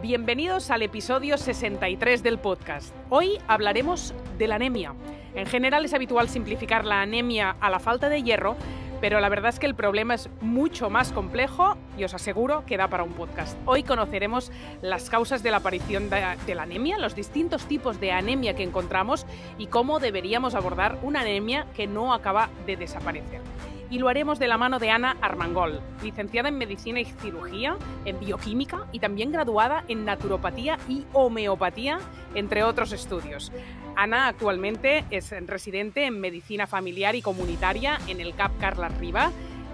Bienvenidos al episodio 63 del podcast. Hoy hablaremos de la anemia. En general es habitual simplificar la anemia a la falta de hierro, pero la verdad es que el problema es mucho más complejo y os aseguro que da para un podcast. Hoy conoceremos las causas de la aparición de, la anemia, los distintos tipos de anemia que encontramos y cómo deberíamos abordar una anemia que no acaba de desaparecer y lo haremos de la mano de Ana Armangol, licenciada en Medicina y Cirugía, en Bioquímica y también graduada en Naturopatía y Homeopatía, entre otros estudios. Ana actualmente es residente en Medicina Familiar y Comunitaria en el CAP Carla Riva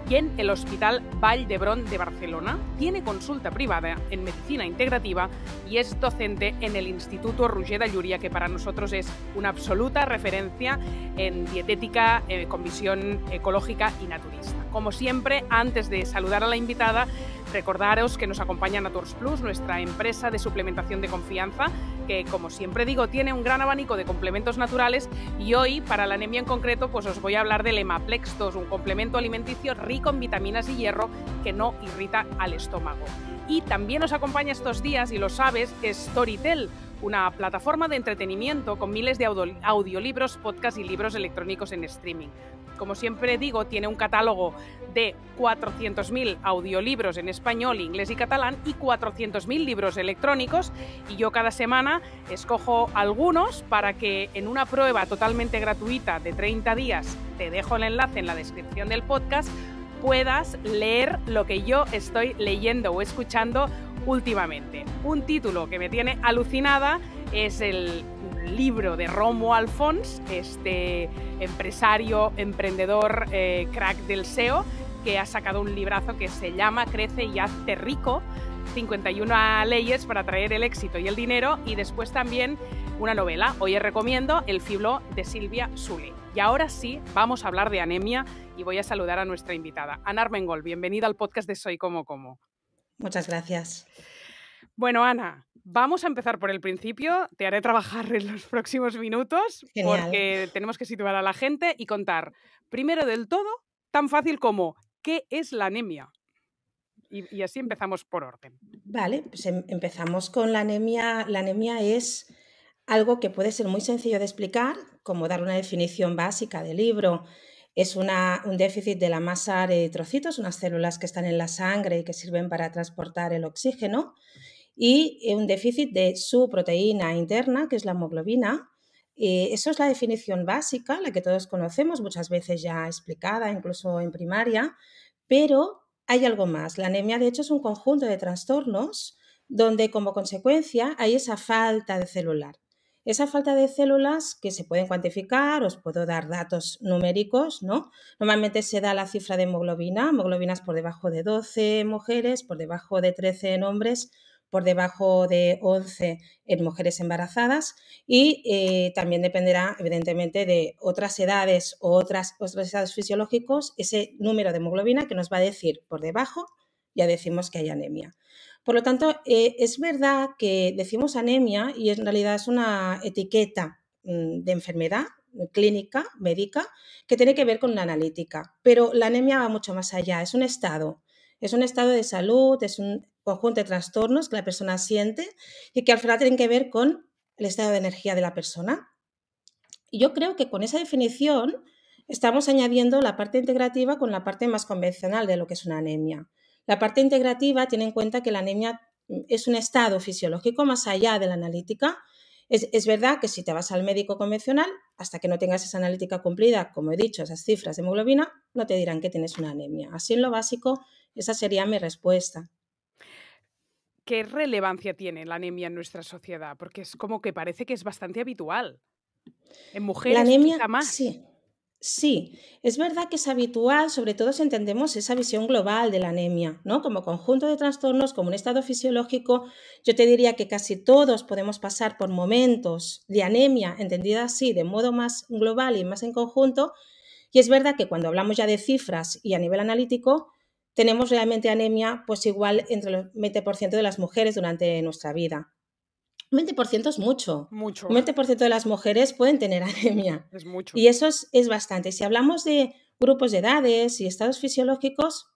y en el Hospital Vall d'Hebron de Barcelona. Tiene consulta privada en medicina integrativa y es docente en el Instituto Roger de que para nosotros es una absoluta referencia en dietética eh, con visión ecológica y naturista. Como siempre, antes de saludar a la invitada, Recordaros que nos acompaña Naturs Plus, nuestra empresa de suplementación de confianza, que como siempre digo, tiene un gran abanico de complementos naturales y hoy, para la anemia en concreto, pues os voy a hablar del Emaplex 2, un complemento alimenticio rico en vitaminas y hierro que no irrita al estómago. Y también nos acompaña estos días, y lo sabes, Storytel una plataforma de entretenimiento con miles de audiolibros, podcasts y libros electrónicos en streaming. Como siempre digo, tiene un catálogo de 400.000 audiolibros en español, inglés y catalán y 400.000 libros electrónicos y yo cada semana escojo algunos para que en una prueba totalmente gratuita de 30 días, te dejo el enlace en la descripción del podcast, puedas leer lo que yo estoy leyendo o escuchando últimamente. Un título que me tiene alucinada es el libro de Romo Alfons, este empresario, emprendedor, eh, crack del SEO, que ha sacado un librazo que se llama Crece y hazte rico, 51 leyes para traer el éxito y el dinero, y después también una novela. Hoy os recomiendo El Fiblo de Silvia Sule. Y ahora sí, vamos a hablar de anemia y voy a saludar a nuestra invitada, Ana Armengol. Bienvenida al podcast de Soy Como Como. Muchas gracias. Bueno, Ana, vamos a empezar por el principio. Te haré trabajar en los próximos minutos porque tenemos que situar a la gente y contar, primero del todo, tan fácil como, ¿qué es la anemia? Y, así empezamos por orden. Vale, pues em, empezamos con la anemia. La anemia es algo que puede ser muy sencillo de explicar, como dar una definición básica del libro es un déficit de la masa de trocitos, unas células que están en la sangre y que sirven para transportar el oxígeno, y eh, un déficit de su proteína interna, que es la hemoglobina. Eh, eso es la definición básica, la que todos conocemos, muchas veces ya explicada, incluso en primaria, pero hay algo más. La anemia, de hecho, es un conjunto de trastornos donde como consecuencia hay esa falta de celular. Esa falta de células que se pueden cuantificar, os puedo dar datos numéricos, ¿no? Normalmente se da la cifra de hemoglobina, hemoglobinas por debajo de 12 en mujeres, por debajo de 13 en hombres, por debajo de 11 en mujeres embarazadas y eh, también dependerá evidentemente de otras edades o otras, otros estados fisiológicos ese número de hemoglobina que nos va a decir por debajo ya decimos que hay anemia. Por lo tanto, eh, es verdad que decimos anemia y en realidad es una etiqueta mm, de enfermedad mm, clínica, médica, que tiene que ver con la analítica. Pero la anemia va mucho más allá, es un estado. Es un estado de salud, es un conjunto de trastornos que la persona siente y que al final tienen que ver con el estado de energía de la persona. yo creo que con esa definición estamos añadiendo la parte integrativa con la parte más convencional de lo que es una anemia. La parte integrativa tiene en cuenta que la anemia mm, es un estado fisiológico más allá de la analítica. Es, verdad que si te vas al médico convencional, hasta que no tengas esa analítica cumplida, como he dicho, esas cifras de hemoglobina, no te dirán que tienes una anemia. Así en lo básico, esa sería mi respuesta. ¿Qué relevancia tiene la anemia en nuestra sociedad? Porque es como que parece que es bastante habitual. En mujeres la anemia, más. Sí. Sí, es verdad que es habitual, sobre todo si entendemos esa visión global de la anemia, ¿no? Como conjunto de trastornos, como un estado fisiológico, yo te diría que casi todos podemos pasar por momentos de anemia, entendida así, de modo más global y más en conjunto. Y es verdad que cuando hablamos ya de cifras y a nivel analítico, tenemos realmente anemia, pues igual entre el 20% de las mujeres durante nuestra vida. Un 20% es mucho. Mucho. Un 20% de las mujeres pueden tener anemia. Y eso es, bastante. Si hablamos de grupos de edades y estados fisiológicos,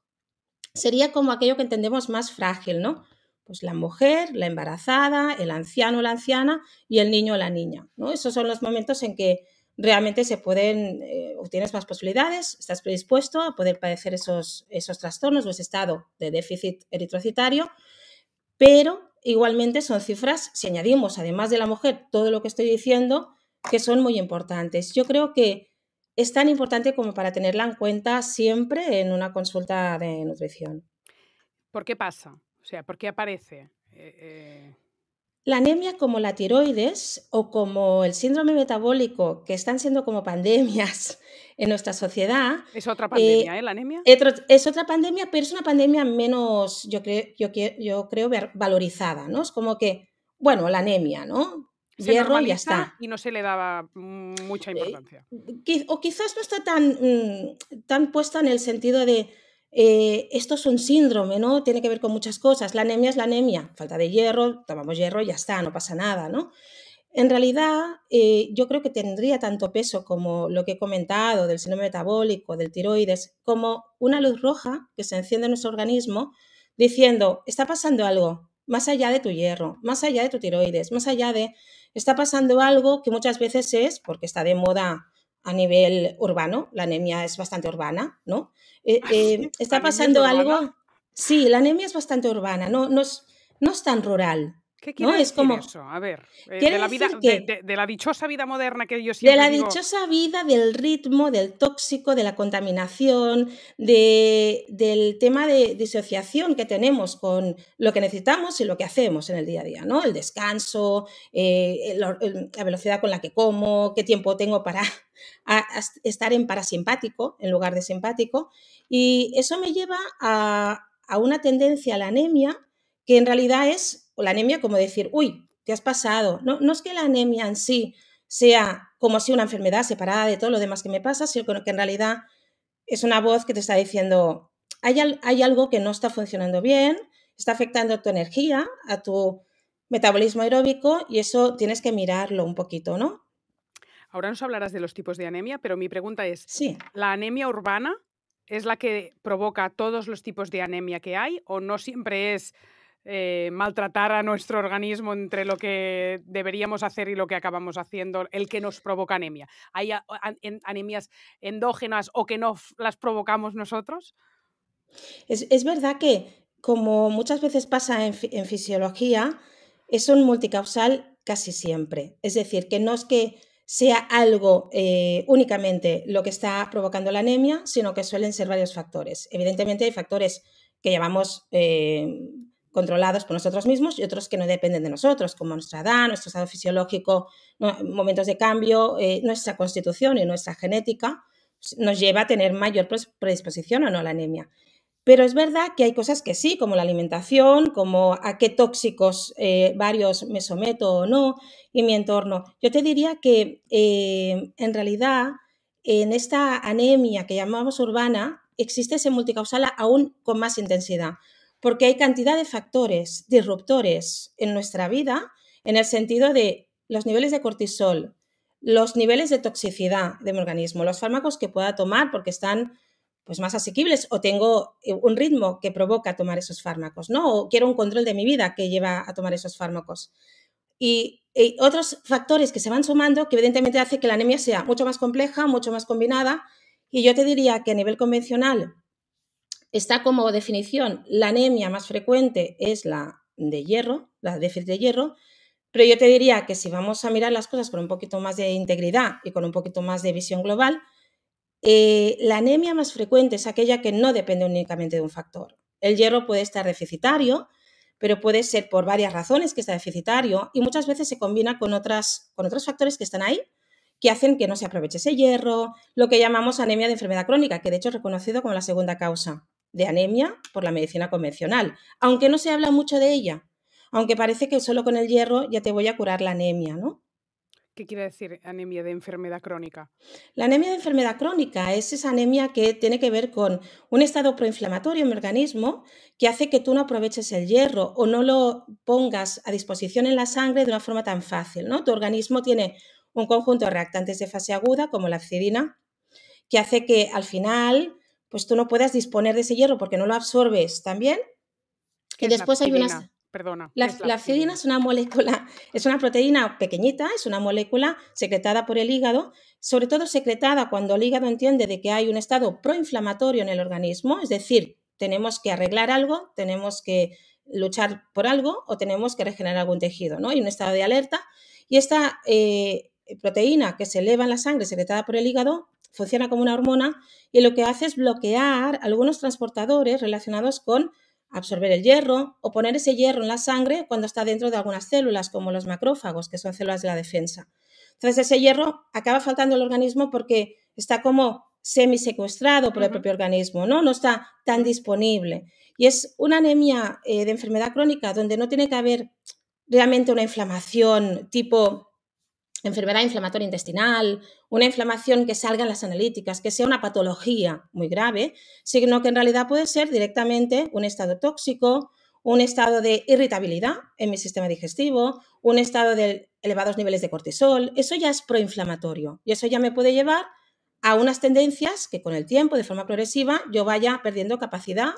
sería como aquello que entendemos más frágil, ¿no? Pues la mujer, la embarazada, el anciano o la anciana y el niño o la niña, ¿no? Esos son los momentos en que realmente se pueden, eh, tienes más posibilidades, estás predispuesto a poder padecer esos, esos trastornos o ese estado de déficit eritrocitario, pero igualmente son cifras, si añadimos además de la mujer todo lo que estoy diciendo, que son muy importantes. Yo creo que es tan importante como para tenerla en cuenta siempre en una consulta de nutrición. ¿Por qué pasa? O sea, ¿por qué aparece? Eh, eh, la anemia como la tiroides o como el síndrome metabólico, que están siendo como pandemias en nuestra sociedad. Es otra eh, pandemia, eh, La anemia. Es otra pandemia, pero es una pandemia menos, yo, creo, yo, yo creo, valorizada, ¿no? Es como que, bueno, la anemia, ¿no? Se Hierro y ya está. Y no se le daba mucha eh, importancia. o quizás no está tan, mm, tan puesta en el sentido de eh, esto es un síndrome, ¿no? Tiene que ver con muchas cosas. La anemia es la anemia, falta de hierro, tomamos hierro, y ya está, no pasa nada, ¿no? En realidad, eh, yo creo que tendría tanto peso como lo que he comentado del síndrome metabólico, del tiroides, como una luz roja que se enciende en nuestro organismo diciendo, está pasando algo, más allá de tu hierro, más allá de tu tiroides, más allá de, está pasando algo que muchas veces es, porque está de moda a nivel urbano, la anemia es bastante urbana, ¿no? Eh, ah, eh, está pasando algo... Sí, la anemia es bastante urbana, no, no es tan rural, ¿Qué quiere decir es como, eso? A ver, eh, de, la de, la dichosa vida moderna que yo siempre De la dichosa vida, del ritmo, del tóxico, de la contaminación, de, del tema de disociación que tenemos con lo que necesitamos y lo que hacemos en el día a día, ¿no? El descanso, eh, la velocidad con la que como, qué tiempo tengo para estar en parasimpático en lugar de simpático. Y eso me lleva a, a una tendencia a la anemia que en realidad es o la anemia como decir, uy, te has pasado. No, no es que la anemia en sí sea como si una enfermedad separada de todo lo demás que me pasa, sino que en realidad es una voz que te está diciendo, hay, hay algo que no está funcionando bien, está afectando a tu energía, a tu metabolismo aeróbico y eso tienes que mirarlo un poquito, ¿no? Ahora nos hablarás de los tipos de anemia, pero mi pregunta es, ¿la anemia urbana es la que provoca todos los tipos de anemia que hay o no siempre es eh, maltratar a nuestro organismo entre lo que deberíamos hacer y lo que acabamos haciendo, el que nos provoca anemia. ¿Hay anemias endógenas o que no las provocamos nosotros? Es, verdad que, como muchas veces pasa en, fisiología, es un multicausal casi siempre. Es decir, que no es que sea algo eh, únicamente lo que está provocando la anemia, sino que suelen ser varios factores. Evidentemente hay factores que llamamos eh, controlados por nosotros mismos y otros que no dependen de nosotros, como nuestra edad, nuestro estado fisiológico, momentos de cambio, eh, nuestra constitución y nuestra genética, nos lleva a tener mayor predisposición o no a la anemia. Pero es verdad que hay cosas que sí, como la alimentación, como a qué tóxicos eh, varios me someto o no, y mi entorno. Yo te diría que eh, en realidad en esta anemia que llamamos urbana existe ese multicausal aún con más intensidad porque hay cantidad de factores disruptores en nuestra vida en el sentido de los niveles de cortisol, los niveles de toxicidad de mi organismo, los fármacos que pueda tomar porque están pues más asequibles o tengo eh, un ritmo que provoca tomar esos fármacos, ¿no? O quiero un control de mi vida que lleva a tomar esos fármacos. Y, y otros factores que se van sumando que evidentemente hace que la anemia sea mucho más compleja, mucho más combinada y yo te diría que a nivel convencional está como definición, la anemia más frecuente es la de hierro, la déficit de hierro, pero yo te diría que si vamos a mirar las cosas con un poquito más de integridad y con un poquito más de visión global, eh, la anemia más frecuente es aquella que no depende únicamente de un factor. El hierro puede estar deficitario, pero puede ser por varias razones que está deficitario y muchas veces se combina con, otras, con otros factores que están ahí que hacen que no se aproveche ese hierro, lo que llamamos anemia de enfermedad crónica, que de hecho es reconocido como la segunda causa de anemia por la medicina convencional, aunque no se habla mucho de ella, aunque parece que solo con el hierro ya te voy a curar la anemia, ¿no? ¿Qué quiere decir anemia de enfermedad crónica? La anemia de enfermedad crónica es esa anemia que tiene que ver con un estado proinflamatorio en mi organismo que hace que tú no aproveches el hierro o no lo pongas a disposición en la sangre de una forma tan fácil. ¿no? Tu organismo tiene un conjunto de reactantes de fase aguda, como la acidina, que hace que al final pues tú no puedas disponer de ese hierro porque no lo absorbes también. Y después hay una. Perdona. La, acidina es una molécula, es una proteína pequeñita, es una molécula secretada por el hígado, sobre todo secretada cuando el hígado entiende de que hay un estado proinflamatorio en el organismo, es decir, tenemos que arreglar algo, tenemos que luchar por algo o tenemos que regenerar algún tejido, ¿no? Hay un estado de alerta y esta eh, proteína que se eleva en la sangre secretada por el hígado funciona como una hormona y lo que hace es bloquear algunos transportadores relacionados con absorber el hierro o poner ese hierro en la sangre cuando está dentro de algunas células, como los macrófagos, que son células de la defensa. Entonces, ese hierro acaba faltando al organismo porque está como semisecuestrado por el propio organismo, ¿no? No está tan disponible. Y es una anemia eh, de enfermedad crónica donde no tiene que haber realmente una inflamación tipo enfermedad inflamatoria intestinal, una inflamación que salga en las analíticas, que sea una patología muy grave, sino que en realidad puede ser directamente un estado tóxico, un estado de irritabilidad en mi sistema digestivo, un estado de elevados niveles de cortisol. Eso ya es proinflamatorio y eso ya me puede llevar a unas tendencias que con el tiempo, de forma progresiva, yo vaya perdiendo capacidad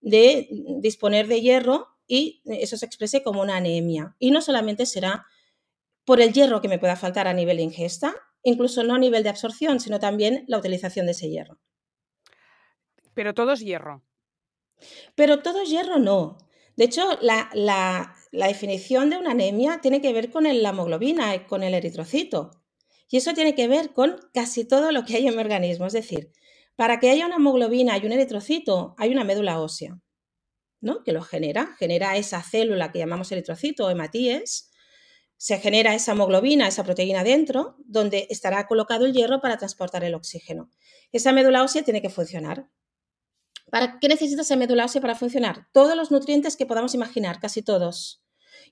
de disponer de hierro y eso se exprese como una anemia. Y no solamente será por el hierro que me pueda faltar a nivel de ingesta, incluso no a nivel de absorción, sino también la utilización de ese hierro. Pero todo es hierro. Pero todo es hierro no. De hecho, la, definición de una anemia tiene que ver con la hemoglobina, eh, con el eritrocito. Y eso tiene que ver con casi todo lo que hay en mi organismo. Es decir, para que haya una hemoglobina y un eritrocito, hay una médula ósea, ¿no? Que lo genera, genera esa célula que llamamos eritrocito o hematíes, se genera esa hemoglobina, esa proteína dentro, donde estará colocado el hierro para transportar el oxígeno. Esa médula ósea tiene que funcionar. ¿Para qué necesita esa médula ósea para funcionar? Todos los nutrientes que podamos imaginar, casi todos.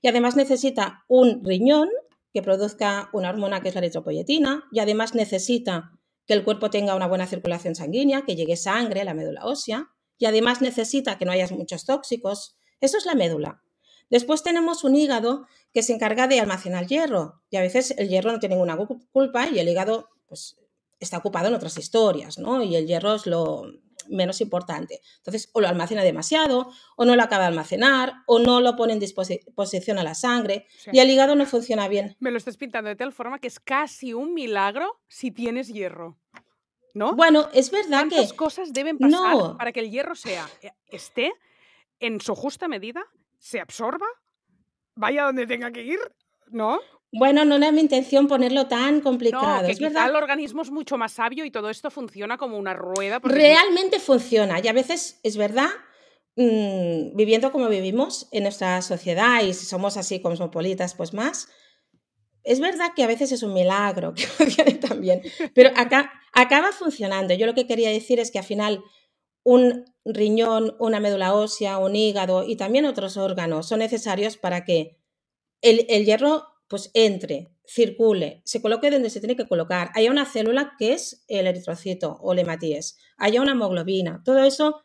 Y además necesita un riñón que produzca una hormona que es la eritropoyetina, y además necesita que el cuerpo tenga una buena circulación sanguínea, que llegue sangre a la médula ósea, y además necesita que no haya muchos tóxicos. Eso es la médula. Después tenemos un hígado que se encarga de almacenar hierro. Y a veces el hierro no tiene ninguna culpa y el hígado pues, está ocupado en otras historias, ¿no? Y el hierro es lo menos importante. Entonces, o lo almacena demasiado, o no lo acaba de almacenar, o no lo pone en disposición a la sangre, y el hígado no funciona bien. Me lo estás pintando de tal forma que es casi un milagro si tienes hierro. ¿No? Bueno, es verdad que. las cosas deben pasar para que el hierro sea, eh, esté en su justa medida, se absorba vaya donde tenga que ir, ¿no? Bueno, no era mi intención ponerlo tan complicado. No, es el organismo es mucho más sabio y todo esto funciona como una rueda. Realmente funciona y a veces es verdad, mm, viviendo como vivimos en nuestra sociedad y si somos así cosmopolitas, pues más. Es verdad que a veces es un milagro que también, pero acá, acaba funcionando. Yo lo que quería decir es que al final un riñón, una médula ósea, un hígado y también otros órganos son necesarios para que el, hierro pues entre, circule, se coloque donde se tiene que colocar, haya una célula que es el eritrocito o el hematíes, haya una hemoglobina, todo eso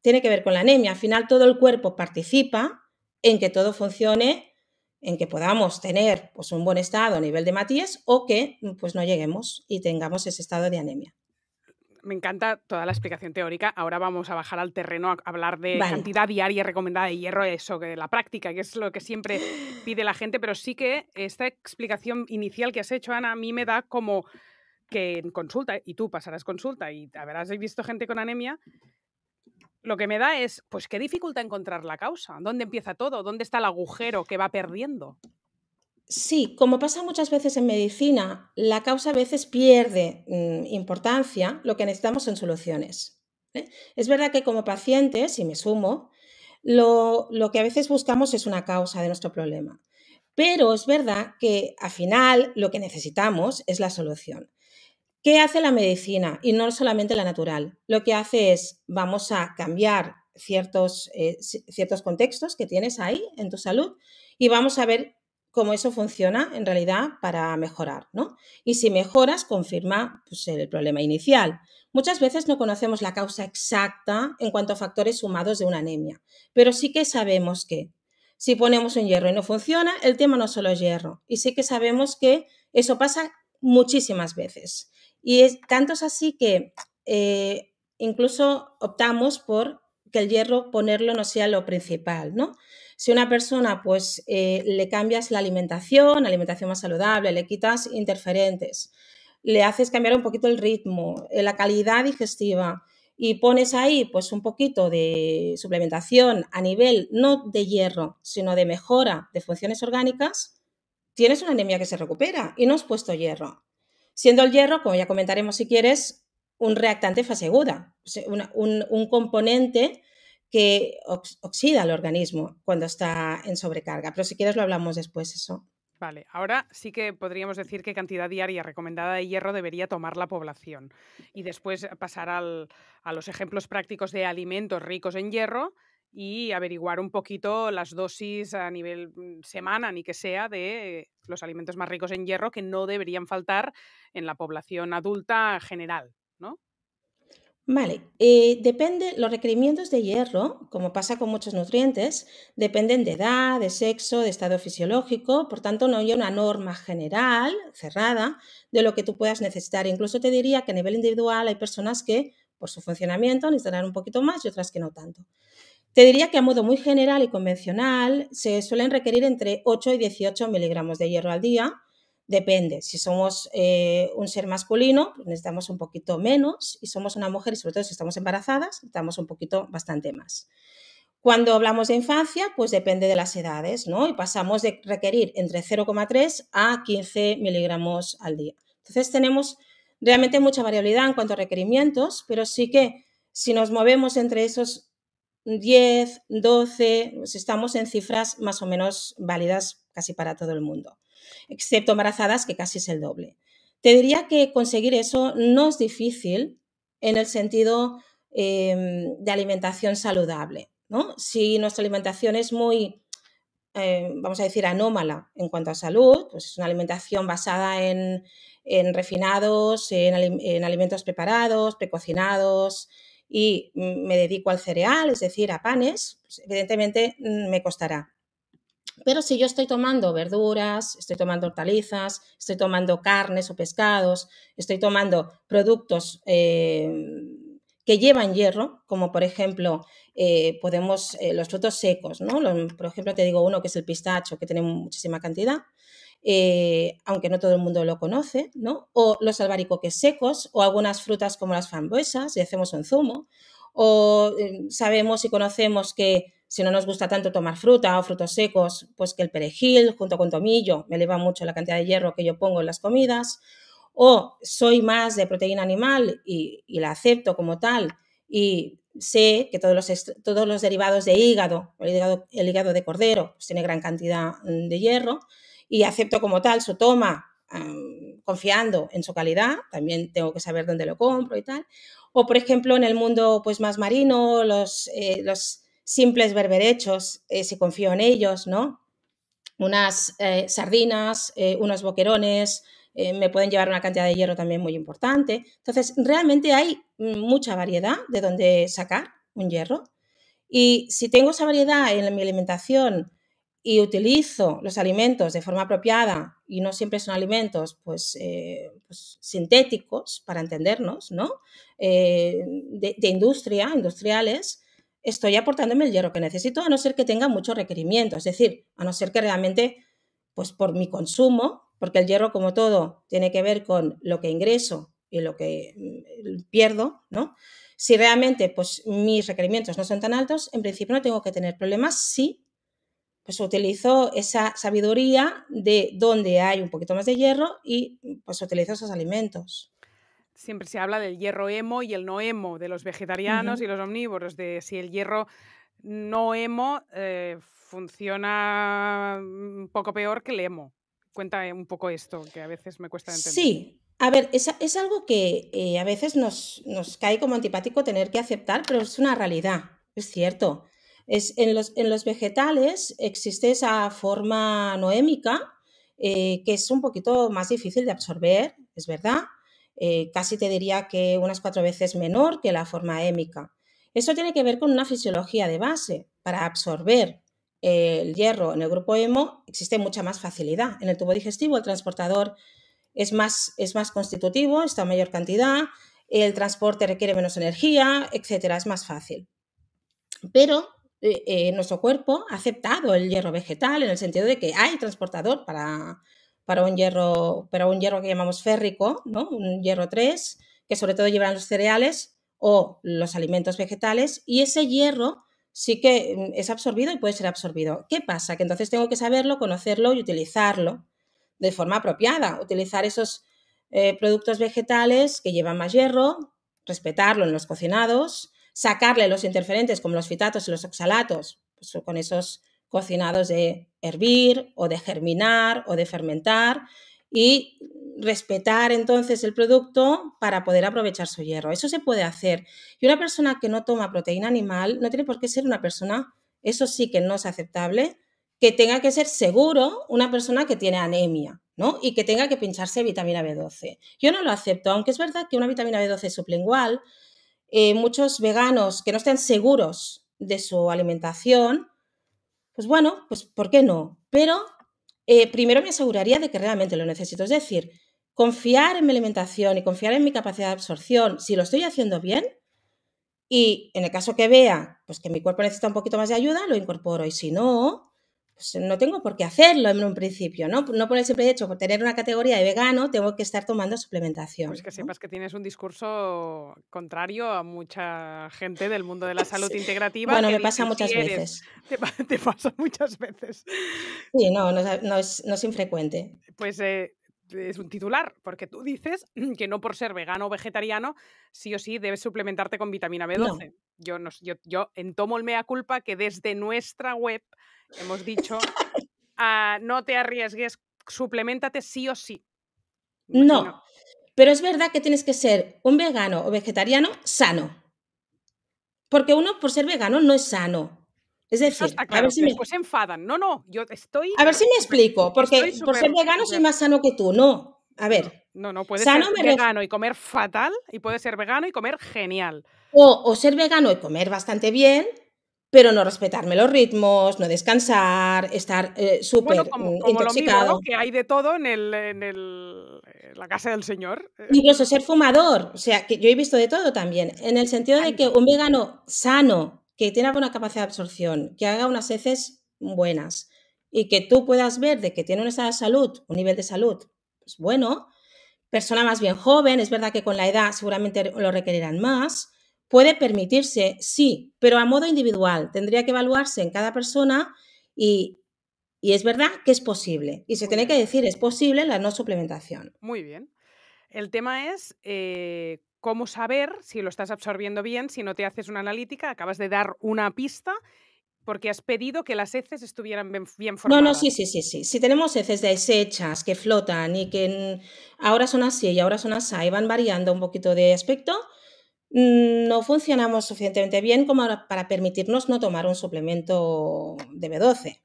tiene que ver con la anemia. Al final todo el cuerpo participa en que todo funcione, en que podamos tener pues, un buen estado a nivel de hematíes o que pues, no lleguemos y tengamos ese estado de anemia me encanta toda la explicación teórica. Ahora vamos a bajar al terreno a hablar de cantidad diaria recomendada de hierro, eso, de la práctica, que es lo que siempre pide la gente, pero sí que esta explicación inicial que has hecho, Ana, a mí me da como que en consulta, y tú pasarás consulta y habrás visto gente con anemia, lo que me da es, pues qué dificultad encontrar la causa, dónde empieza todo, dónde está el agujero que va perdiendo. Sí, como pasa muchas veces en medicina, la causa a veces pierde mm, importancia, lo que necesitamos son soluciones. ¿eh? Es verdad que como pacientes, y me sumo, lo, que a veces buscamos es una causa de nuestro problema. Pero es verdad que al final lo que necesitamos es la solución. ¿Qué hace la medicina? Y no solamente la natural. Lo que hace es, vamos a cambiar ciertos, eh, ciertos contextos que tienes ahí en tu salud y vamos a ver cómo eso funciona en realidad para mejorar, ¿no? Y si mejoras, confirma pues, el problema inicial. Muchas veces no conocemos la causa exacta en cuanto a factores sumados de una anemia, pero sí que sabemos que si ponemos un hierro y no funciona, el tema no solo es hierro, y sí que sabemos que eso pasa muchísimas veces. Y es, tanto así que eh, incluso optamos por que el hierro ponerlo no sea lo principal, ¿no? Si una persona, pues, eh, le cambias la alimentación, alimentación más saludable, le quitas interferentes, le haces cambiar un poquito el ritmo, eh, la calidad digestiva y pones ahí, pues, un poquito de suplementación a nivel no de hierro, sino de mejora de funciones orgánicas, tienes una anemia que se recupera y no has puesto hierro. Siendo el hierro, como ya comentaremos si quieres, un reactante fase aguda, un, un componente que oxida el organismo cuando está en sobrecarga. Pero si quieres lo hablamos después, eso. Vale, ahora sí que podríamos decir qué cantidad diaria recomendada de hierro debería tomar la población. Y después pasar a los ejemplos prácticos de alimentos ricos en hierro y averiguar un poquito las dosis a nivel mm, semana, ni que sea, de los alimentos más ricos en hierro que no deberían faltar en la población adulta general. Vale, eh, depende, los requerimientos de hierro, como pasa con muchos nutrientes, dependen de edad, de sexo, de estado fisiológico, por tanto no hay una norma general cerrada de lo que tú puedas necesitar. Incluso te diría que a nivel individual hay personas que por su funcionamiento necesitarán un poquito más y otras que no tanto. Te diría que a modo muy general y convencional se suelen requerir entre 8 y 18 miligramos de hierro al día, Depende, si somos eh, un ser masculino, pues necesitamos un poquito menos, y somos una mujer, y sobre todo si estamos embarazadas, necesitamos un poquito bastante más. Cuando hablamos de infancia, pues depende de las edades, ¿no? Y pasamos de requerir entre 0,3 a 15 miligramos al día. Entonces tenemos realmente mucha variabilidad en cuanto a requerimientos, pero sí que si nos movemos entre esos 10, 12, pues estamos en cifras más o menos válidas casi para todo el mundo excepto embarazadas, que casi es el doble. Te diría que conseguir eso no es difícil en el sentido em, de alimentación saludable. Si nuestra alimentación es muy, em, vamos a decir, anómala en cuanto a salud, pues es una alimentación basada en, refinados, en, en, alimentos preparados, precocinados, y mm, me dedico al cereal, es decir, a panes, pues evidentemente mm, me costará. Pero si yo estoy tomando verduras, estoy tomando hortalizas, estoy tomando carnes o pescados, estoy tomando productos eh, que llevan hierro, como por ejemplo eh, podemos eh, los frutos secos, ¿no? por ejemplo, te digo uno que es el pistacho, que tiene muchísima cantidad. aunque no todo el mundo lo conoce, O los albaricoques secos o algunas frutas como las frambuesas y hacemos un zumo, o em, sabemos y conocemos que si no nos gusta tanto tomar fruta o frutos secos, pues que el perejil junto con tomillo me eleva mucho la cantidad de hierro que yo pongo en las comidas, o soy más de proteína animal y, la acepto como tal y sé que todos los, todos los derivados de hígado, el hígado, el hígado de cordero, pues tiene gran cantidad mm, de hierro y acepto como tal su toma confiando en su calidad, también tengo que saber dónde lo compro y tal. O, por ejemplo, en el mundo pues, más marino, los, eh, los simples berberechos, eh, si confío en ellos, ¿no? Unas eh, sardinas, unos boquerones, me pueden llevar una cantidad de hierro también muy importante. Entonces, realmente hay mucha variedad de dónde sacar un hierro. Y si tengo esa variedad en mi alimentación, y utilizo los alimentos de forma apropiada y no siempre son alimentos pues, eh, pues sintéticos, para entendernos, ¿no? Eh, de, industria, industriales, estoy aportándome el hierro que necesito, a no ser que tenga muchos requerimientos. es decir, a no ser que realmente, pues por mi consumo, porque el hierro como todo tiene que ver con lo que ingreso y lo que mm, pierdo, ¿no? Si realmente pues, mis requerimientos no son tan altos, en principio no tengo que tener problemas sí pues utilizó esa sabiduría de dónde hay un poquito más de hierro y pues utilizo esos alimentos. Siempre se habla del hierro hemo y el no hemo, de los vegetarianos y los omnívoros, de si el hierro no hemo eh, funciona un poco peor que el emo. Cuenta un poco esto, que a veces me cuesta entender. Sí, a ver, es, es algo que eh, a veces nos, nos cae como antipático tener que aceptar, pero es una realidad, es cierto. Es, en, los, vegetales existe esa forma noémica eh, que es un poquito más difícil de absorber, es verdad. Eh, casi te diría que unas cuatro veces menor que la forma émica. Eso tiene que ver con una fisiología de base. Para absorber el hierro en el grupo hemo existe mucha más facilidad. En el tubo digestivo el transportador es más, es más constitutivo, está en mayor cantidad, el transporte requiere menos energía, etc. Es más fácil. Pero eh, eh, nuestro cuerpo ha aceptado el hierro vegetal en el sentido de que hay transportador para, un, hierro, para un hierro que llamamos férrico, un hierro 3, que sobre todo llevan los cereales o los alimentos vegetales, y ese hierro sí que mm, es absorbido y puede ser absorbido. ¿Qué pasa? Que entonces tengo que saberlo, conocerlo y utilizarlo de forma apropiada, utilizar esos eh, productos vegetales que llevan más hierro, respetarlo en los cocinados, sacarle los interferentes como los fitatos y los oxalatos, pues, con esos cocinados de hervir o de germinar o de fermentar y respetar entonces el producto para poder aprovechar su hierro. Eso se puede hacer. Y una persona que no toma proteína animal no tiene por qué ser una persona, eso sí que no es aceptable, que tenga que ser seguro una persona que tiene anemia, ¿no? Y que tenga que pincharse vitamina B12. Yo no lo acepto, aunque es verdad que una vitamina B12 sublingual eh, muchos veganos que no estén seguros de su alimentación, pues bueno, pues ¿por qué no? Pero eh, primero me aseguraría de que realmente lo necesito. Es decir, confiar en mi alimentación y confiar en mi capacidad de absorción, si lo estoy haciendo bien, y en el caso que vea pues que mi cuerpo necesita un poquito más de ayuda, lo incorporo. Y si no, pues, no tengo por qué hacerlo en un principio, ¿no? No por el simple hecho, por tener una categoría de vegano, tengo que estar tomando suplementación. Pues que sepas que tienes un discurso contrario a mucha gente del mundo de la salud integrativa. Bueno, me pasa muchas veces. Te, pasa muchas veces. Sí, no, no, es, no es, infrecuente. Pues eh, es un titular, porque tú dices que no por ser vegano o vegetariano, sí o sí debes suplementarte con vitamina B12. Yo, no, yo, yo entomo el mea culpa que desde nuestra web hemos dicho, no te arriesgues, suplementate sí o sí. No, pero es verdad que tienes que ser un vegano o vegetariano sano. Porque uno, por ser vegano, no es sano. Es decir, a ver si me... enfadan. No, no, yo estoy. A ver si me explico, porque por ser vegano soy más sano que tú. No, a ver. No, no, puedes ser vegano y comer fatal, y puede ser vegano y comer genial. O, o ser vegano y comer bastante bien, pero no respetarme los ritmos, no descansar, estar eh, súper bueno, Lo mismo, que hay de todo en, el, en, la casa del señor. Eh. Incluso ser fumador, o sea, que yo he visto de todo también, en el sentido de que un vegano sano, que tenga una capacidad de absorción, que haga unas heces buenas y que tú puedas ver de que tiene un estado de salud, un nivel de salud pues bueno, persona más bien joven, es verdad que con la edad seguramente lo requerirán más, Puede permitirse, sí, pero a modo individual. Tendría que evaluarse en cada persona y, es verdad que es posible. Y se tiene que decir, es posible la no suplementación. Muy bien. El tema es eh, cómo saber si lo estás absorbiendo bien, si no te haces una analítica, acabas de dar una pista porque has pedido que las heces estuvieran bien, formadas. No, no, sí, sí, sí, sí. Si tenemos heces deshechas que flotan y que ahora son así y ahora son así y van variando un poquito de aspecto, no funcionamos suficientemente bien como para permitirnos no tomar un suplemento de B12.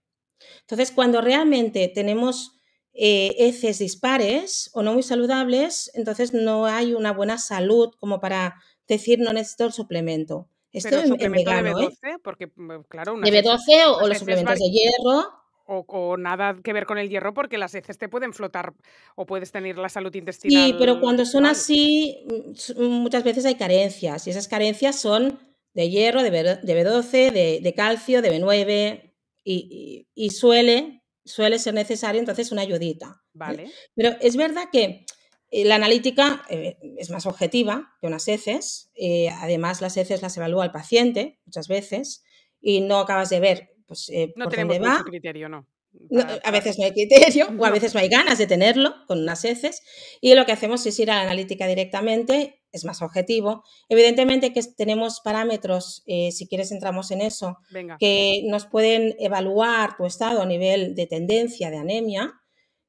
Entonces, cuando realmente tenemos eh, heces dispares o no muy saludables, entonces no hay una buena salud como para decir no necesito el suplemento. Esto es, 12 ¿eh? Mm, de B12 o los suplementos de hierro o, nada que ver con el hierro porque las heces te pueden flotar o puedes tener la salud intestinal. Sí, pero cuando son así, mm, mm, muchas veces hay carencias y esas carencias son de hierro, de, B, 12 de, calcio, de B9 y, suele, suele ser necesario entonces una ayudita. Vale. Pero es verdad que eh, la analítica eh, es más objetiva que unas heces. Eh, además, las heces las evalúa el paciente muchas veces y no acabas de ver pues, eh, no tenemos criterio, no. a veces no hay criterio o a veces no hay ganas de tenerlo con unas heces y lo que hacemos es ir a la analítica directamente, es más objetivo. Evidentemente que tenemos parámetros, eh, si quieres entramos en eso, que nos pueden evaluar tu estado a nivel de tendencia de anemia.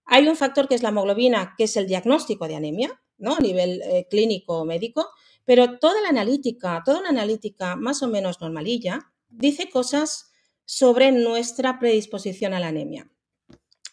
Hay un factor que es la hemoglobina, que es el diagnóstico de anemia, ¿no? a nivel eh, clínico o médico, pero toda la analítica, toda una analítica más o menos normalilla, dice cosas sobre nuestra predisposición a la anemia.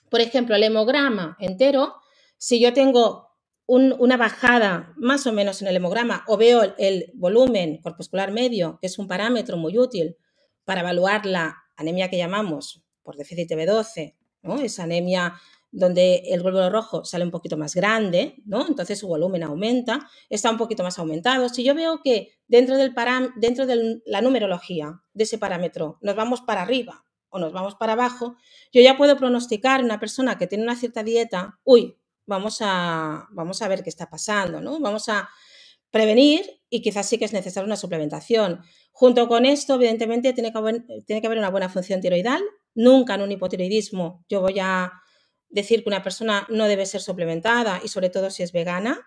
Por ejemplo, el hemograma entero, si yo tengo una bajada más o menos en el hemograma o veo el, volumen corpuscular medio, que es un parámetro muy útil para evaluar la anemia que llamamos por déficit de B12, ¿no? esa anemia donde el glóbulo rojo sale un poquito más grande, ¿no? Entonces su volumen aumenta, está un poquito más aumentado. Si yo veo que dentro, del param dentro de la numerología de ese parámetro nos vamos para arriba o nos vamos para abajo, yo ya puedo pronosticar una persona que tiene una cierta dieta, uy, vamos a, vamos a ver qué está pasando, ¿no? Vamos a prevenir y quizás sí que es necesaria una suplementación. Junto con esto, evidentemente, tiene que tiene que haber una buena función tiroidal. Nunca en un hipotiroidismo yo voy a decir que una persona no debe ser suplementada y sobre todo si es vegana.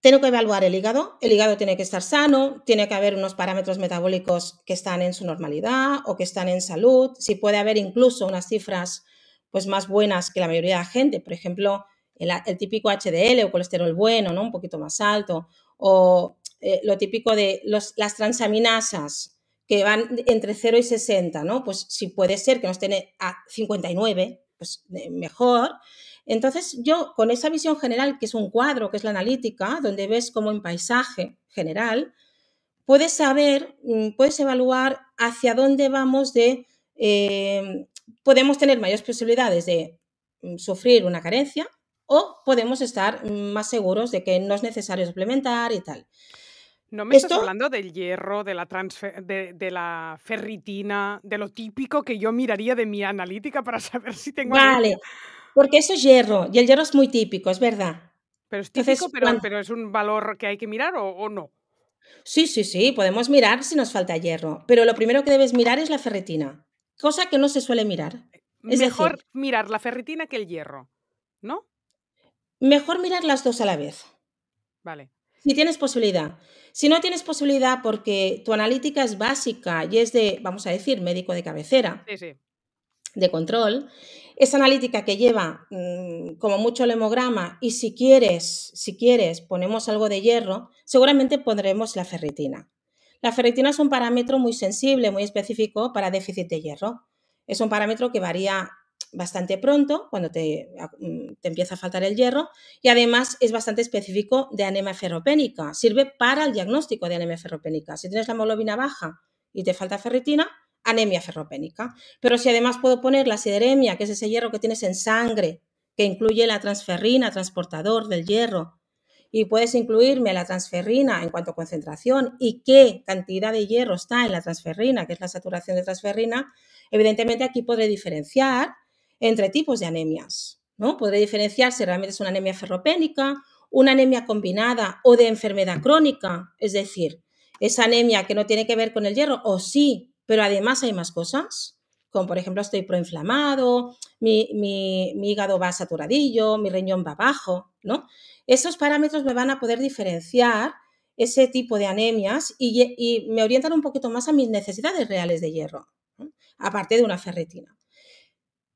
Tengo que evaluar el hígado. El hígado tiene que estar sano, tiene que haber unos parámetros metabólicos que están en su normalidad o que están en salud. Si puede haber incluso unas cifras pues, más buenas que la mayoría de la gente, por ejemplo, el, típico HDL o colesterol bueno, ¿no? un poquito más alto, o eh, lo típico de las transaminasas, que van entre 0 y 60, ¿no? Pues si puede ser que nos tiene a 59, pues eh, mejor. Entonces yo con esa visión general, que es un cuadro, que es la analítica, donde ves como en paisaje general, puedes saber, mm, puedes evaluar hacia dónde vamos de... Em, podemos tener mayores posibilidades de mm, sufrir una carencia o podemos estar mm, más seguros de que no es necesario suplementar y tal. No me estás hablando del hierro, de la, ferritina, de lo típico que yo miraría de mi analítica para saber si tengo. Vale, porque eso es hierro y el hierro es muy típico, es verdad. Pero es típico, pero, es un valor que hay que mirar o, no. Sí, sí, sí, podemos mirar si nos falta hierro, pero lo primero que debes mirar es la ferritina, cosa que no se suele mirar. Es Mejor mirar la ferritina que el hierro, ¿no? Mejor mirar las dos a la vez. Vale. Si tienes posibilidad. Si no tienes posibilidad porque tu analítica es básica y es de, vamos a decir, médico de cabecera, de control, es analítica que lleva mm, como mucho el hemograma y si quieres, si quieres, ponemos algo de hierro, seguramente pondremos la ferritina. La ferritina es un parámetro muy sensible, muy específico para déficit de hierro. Es un parámetro que varía bastante pronto, cuando mm, te, empieza a faltar el hierro, y además es bastante específico de anemia ferropénica. Sirve para el diagnóstico de anemia ferropénica. Si tienes la hemoglobina baja y te falta ferritina, anemia ferropénica. Pero si además puedo poner la sideremia, que es ese hierro que tienes en sangre, que incluye la transferrina, transportador del hierro, y puedes incluirme la transferrina en cuanto a concentración y qué cantidad de hierro está en la transferrina, que es la saturación de transferrina, evidentemente aquí podré diferenciar entre tipos de anemias. ¿no? Podré diferenciar si realmente es una anemia ferropénica, una anemia combinada o de enfermedad crónica, es decir, esa anemia que no tiene que ver con el hierro, o sí, pero además hay más cosas, como por ejemplo estoy proinflamado, mi, mi, hígado va saturadillo, mi riñón va bajo, ¿no? Esos parámetros me van a poder diferenciar ese tipo de anemias y, me orientan un poquito más a mis necesidades reales de hierro, aparte de una ferritina.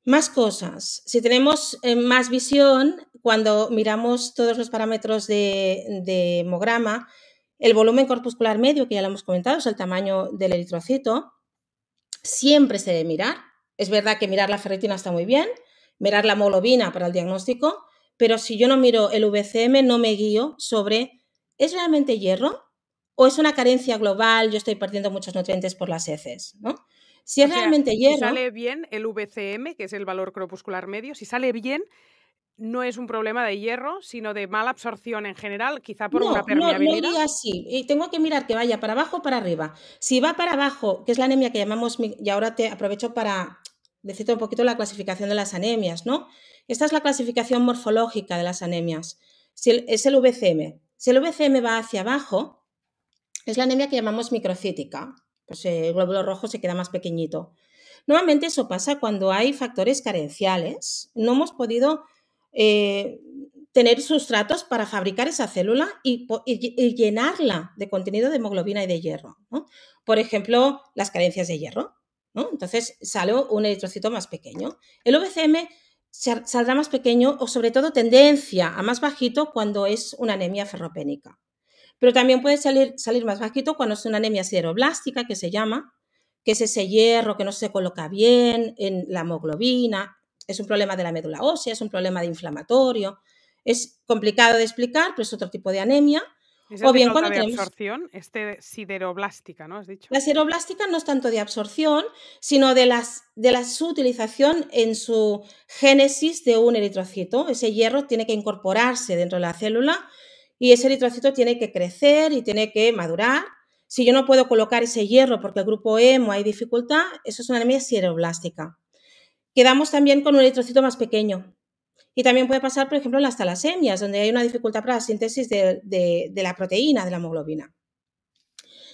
Más cosas. Si tenemos eh, más visión, cuando miramos todos los parámetros de, hemograma, el volumen corpuscular medio, que ya lo hemos comentado, es el tamaño del eritrocito, siempre se debe mirar. Es verdad que mirar la ferritina está muy bien, mirar la hemoglobina para el diagnóstico, pero si yo no miro el VCM, no me guío sobre ¿es realmente hierro? ¿O es una carencia global? Yo estoy perdiendo muchos nutrientes por las heces, ¿no? Si es realmente hierro. sale bien el VCM, que es el valor cropuscular medio, si sale bien, no es un problema de hierro, sino de mala absorción en general, quizá por una permeabilidad. No, no así. Y tengo que mirar que vaya para abajo o para arriba. Si va para abajo, que es la anemia que llamamos, y ahora te aprovecho para decirte un poquito la clasificación de las anemias, ¿no? Esta es la clasificación morfológica de las anemias. Si es el VCM. Si el VCM va hacia abajo, es la anemia que llamamos microcítica pues eh, el glóbulo rojo se queda más pequeñito. Normalmente eso pasa cuando hay factores carenciales. No hemos podido eh, tener sustratos para fabricar esa célula y, llenarla de contenido de hemoglobina y de hierro. Por ejemplo, las carencias de hierro. Entonces sale un eritrocito más pequeño. El VCM saldrá más pequeño o sobre todo tendencia a más bajito cuando es una anemia ferropénica. Pero también puede salir, salir más bajito cuando es una anemia sideroblástica, que se llama, que es ese hierro que no se coloca bien en la hemoglobina, es un problema de la médula ósea, es un problema de inflamatorio. Es complicado de explicar, pero es otro tipo de anemia. o bien cuando de tenemos... absorción, este sideroblástica, ¿no? Has dicho. La sideroblástica no es tanto de absorción, sino de, las, de la, su utilización en su génesis de un eritrocito. Ese hierro tiene que incorporarse dentro de la célula y ese eritrocito tiene que crecer y tiene que madurar. Si yo no puedo colocar ese hierro porque el grupo hemo hay dificultad, eso es una anemia sideroblástica Quedamos también con un eritrocito más pequeño. Y también puede pasar, por ejemplo, en las talasemias, donde hay una dificultad para la síntesis de, la proteína, de la hemoglobina.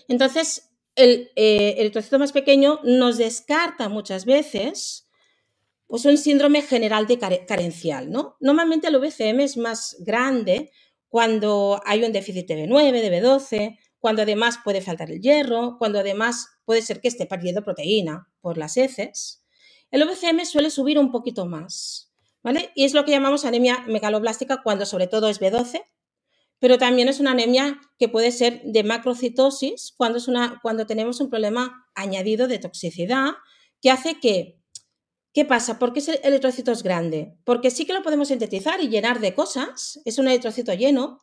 Entonces, el eritrocito eh, más pequeño nos descarta muchas veces pues, un síndrome general de carencial. ¿no? Normalmente el VCM es más grande cuando hay un déficit de B9, de B12, cuando además puede faltar el hierro, cuando además puede ser que esté perdiendo proteína por las heces. El OBCM suele subir un poquito más, ¿vale? Y es lo que llamamos anemia megaloblástica cuando sobre todo es B12, pero también es una anemia que puede ser de macrocitosis cuando, es una, cuando tenemos un problema añadido de toxicidad que hace que ¿Qué pasa? ¿Por qué el eritrocito es grande? Porque sí que lo podemos sintetizar y llenar de cosas, es un eritrocito lleno,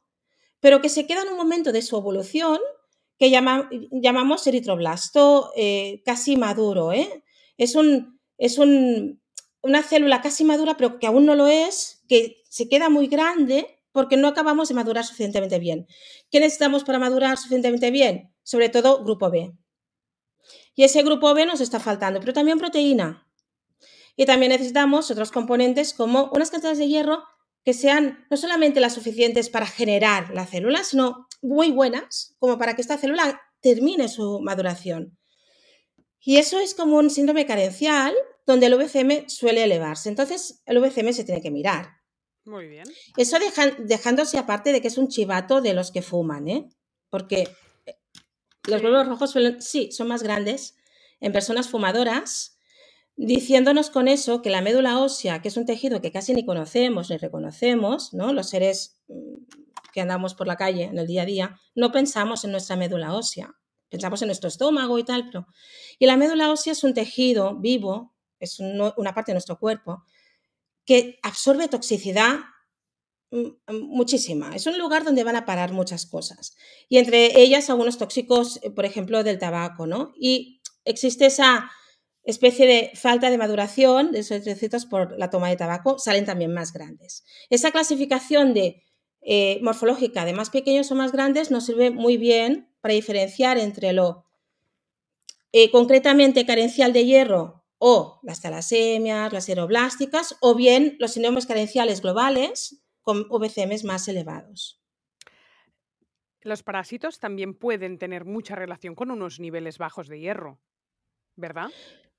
pero que se queda en un momento de su evolución que llamamos eritroblasto eh, casi maduro. ¿eh? Es, un, es una célula casi madura, pero que aún no lo es, que se queda muy grande porque no acabamos de madurar suficientemente bien. ¿Qué necesitamos para madurar suficientemente bien? Sobre todo grupo B. Y ese grupo B nos está faltando, pero también proteína. Y también necesitamos otros componentes como unas cantidades de hierro que sean no solamente las suficientes para generar la célula, sino muy buenas como para que esta célula termine su maduración. Y eso es como un síndrome carencial donde el VCM suele elevarse. Entonces, el VCM se tiene que mirar. Muy bien. Eso dejándose aparte de que es un chivato de los que fuman, ¿eh? Porque eh, los glóbulos rojos sí, son más grandes en personas fumadoras diciéndonos con eso que la médula ósea, que es un tejido que casi ni conocemos ni reconocemos, ¿no? los seres mm, que andamos por la calle en el día a día, no pensamos en nuestra médula ósea, pensamos en nuestro estómago y tal, pero... Y la médula ósea es un tejido vivo, es una parte de nuestro cuerpo, que absorbe toxicidad mm, mm, muchísima. Es un lugar donde van a parar muchas cosas. Y entre ellas algunos tóxicos, eh, por ejemplo, del tabaco, ¿no? Y existe esa especie de falta de maduración de esos eritrocitos por la toma de tabaco, salen también más grandes. Esa clasificación de, eh, morfológica de más pequeños o más grandes nos sirve muy bien para diferenciar entre lo eh, concretamente carencial de hierro o las talasemias, las aeroblásticas, o bien los síndromes carenciales globales con VCMs más elevados. Los parásitos también pueden tener mucha relación con unos niveles bajos de hierro, ¿verdad?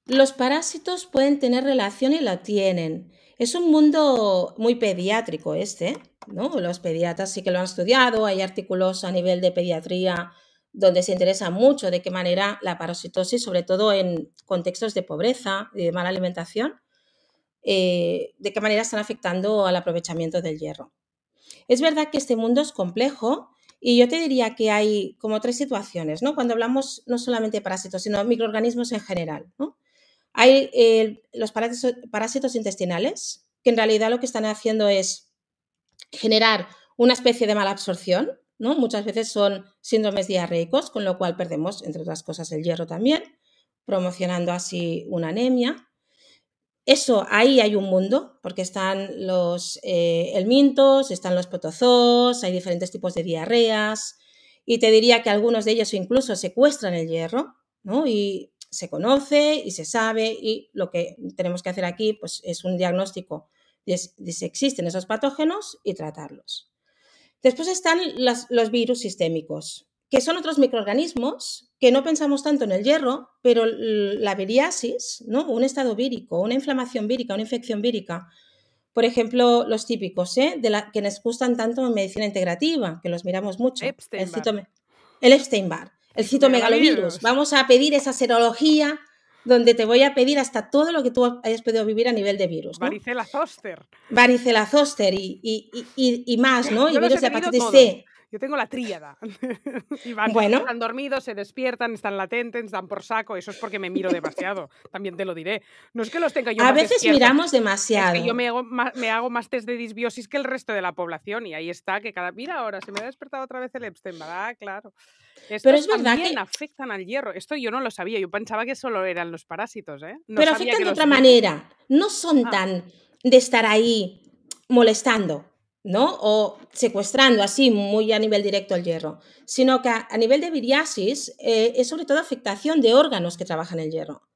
Los parásitos pueden tener relación y la tienen. Es un mundo muy pediátrico este, ¿no? Los pediatras sí que lo han estudiado, hay artículos a nivel de pediatría donde se interesa mucho de qué manera la parasitosis, sobre todo en contextos de pobreza y de mala alimentación, eh, de qué manera están afectando al aprovechamiento del hierro. Es verdad que este mundo es complejo y yo te diría que hay como tres situaciones, ¿no? Cuando hablamos no solamente de parásitos, sino de microorganismos en general, ¿no? Hay eh, los parásitos, intestinales, que en realidad lo que están haciendo es generar una especie de mala absorción, ¿no? Muchas veces son síndromes diarreicos, con lo cual perdemos, entre otras cosas, el hierro también, promocionando así una anemia. Eso, ahí hay un mundo, porque están los eh, elmintos, están los protozoos, hay diferentes tipos de diarreas, y te diría que algunos de ellos incluso secuestran el hierro, ¿no? Y se conoce y se sabe y lo que tenemos que hacer aquí pues, es un diagnóstico de, si existen esos patógenos y tratarlos. Después están los virus sistémicos, que son otros microorganismos que no pensamos tanto en el hierro, pero la viriasis, ¿no? un estado vírico, una inflamación vírica, una infección vírica, por ejemplo, los típicos, ¿eh? que nos gustan tanto en medicina integrativa, que los miramos mucho. el, el Epstein-Barr el citomegalovirus. Vamos a pedir esa serología donde te voy a pedir hasta todo lo que tú hayas podido vivir a nivel de virus. Varicela zoster. Varicela zoster y, más, ¿no? y virus de hepatitis C. Yo tengo la tríada. y van, bueno. están dormidos, se despiertan, están latentes, dan por saco. Eso es porque me miro demasiado. También te lo diré. No es que los tenga yo. A veces miramos demasiado. yo me hago, más, test de disbiosis que el resto de la población. Y ahí está, que cada. Mira, ahora se me ha despertado otra vez el Epstein. ¿verdad? claro. Pero es verdad también que... afectan al hierro. Esto yo no lo sabía. Yo pensaba que solo eran los parásitos. ¿eh? Pero afectan de otra manera. No son ah. tan de estar ahí molestando. ¿no? O secuestrando así muy a nivel directo el hierro, sino que a, nivel de viriasis eh, es sobre todo afectación de órganos que trabajan el hierro,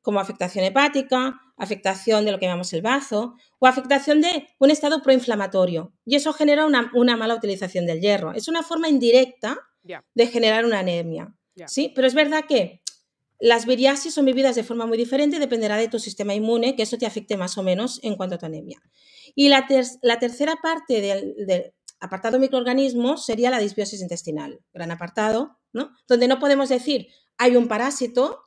como afectación hepática, afectación de lo que llamamos el bazo o afectación de un estado proinflamatorio. Y eso genera una, mala utilización del hierro. Es una forma indirecta de generar una anemia. ¿sí? Pero es verdad que las viriasis son vividas de forma muy diferente, dependerá de tu sistema inmune, que eso te afecte más o menos en cuanto a tu anemia. Y la, tercera parte del, apartado microorganismo sería la disbiosis intestinal, gran apartado, ¿no? Donde no podemos decir hay un parásito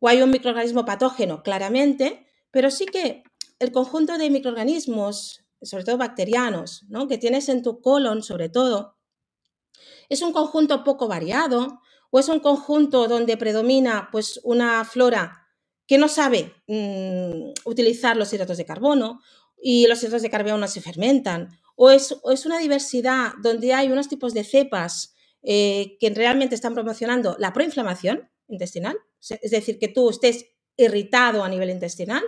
o hay un microorganismo patógeno, claramente, pero sí que el conjunto de microorganismos, sobre todo bacterianos, ¿no? que tienes en tu colon, sobre todo, es un conjunto poco variado, o es un conjunto donde predomina pues, una flora que no sabe mm, utilizar los hidratos de carbono y los hidratos de carbono no se fermentan, o es, es una diversidad donde hay unos tipos de cepas eh, que realmente están promocionando la proinflamación intestinal, es decir, que tú estés irritado a nivel intestinal,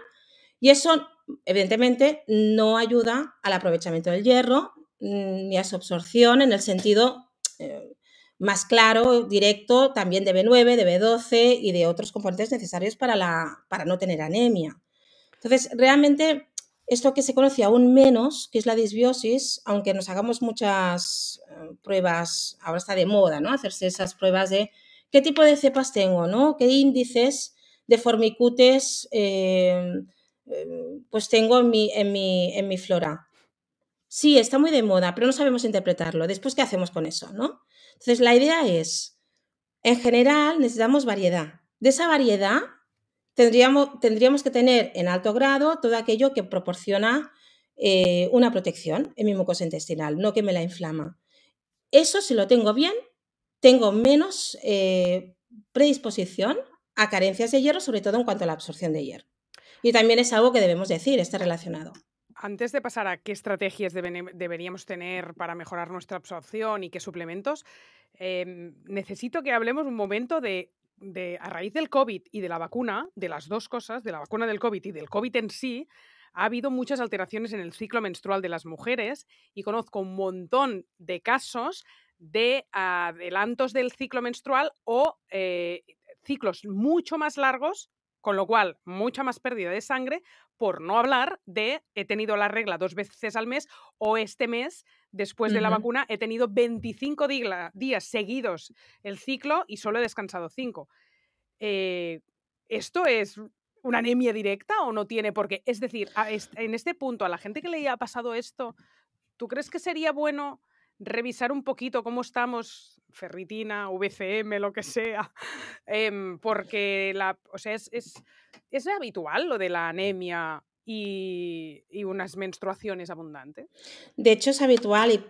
y eso evidentemente no ayuda al aprovechamiento del hierro mm, ni a su absorción en el sentido eh, más claro, directo, también de B9, de B12 y de otros componentes necesarios para, no tener anemia. Entonces, realmente esto que se conoce aún menos, que es la disbiosis, aunque nos hagamos muchas eh, pruebas, ahora está de moda, ¿no? Hacerse esas pruebas de qué tipo de cepas tengo, ¿no? ¿Qué índices de formicutes eh, eh, pues tengo en mi, en, mi, en mi flora? Sí, está muy de moda, pero no sabemos interpretarlo. Después, ¿qué hacemos con eso, no? Entonces, la idea es, en general necesitamos variedad. De esa variedad tendríamos, tendríamos que tener en alto grado todo aquello que proporciona eh, una protección en mi mucosa intestinal, no que me la inflama. Eso, si lo tengo bien, tengo menos eh, predisposición a carencias de hierro, sobre todo en cuanto a la absorción de hierro. Y también es algo que debemos decir, está relacionado. Antes de pasar a qué estrategias em, deberíamos tener para mejorar nuestra absorción y qué suplementos, em, necesito que hablemos un momento de, a raíz del COVID y de la vacuna, de las dos cosas, de la vacuna del COVID y del COVID en sí, ha habido muchas alteraciones en el ciclo menstrual de las mujeres y conozco un montón de casos de adelantos del ciclo menstrual o eh, ciclos mucho más largos con lo cual, mucha más pérdida de sangre por no hablar de he tenido la regla dos veces al mes o este mes, después de la vacuna, he tenido 25 días seguidos el ciclo y solo he descansado 5. Eh, ¿Esto es una anemia directa o no tiene por qué? Es decir, en este punto, a la gente que le ha pasado esto, ¿tú crees que sería bueno revisar un poquito cómo estamos ferritina, VCM, lo que sea, em, porque la, o es, es, habitual lo de la anemia y, unas menstruaciones abundantes. De hecho, es habitual y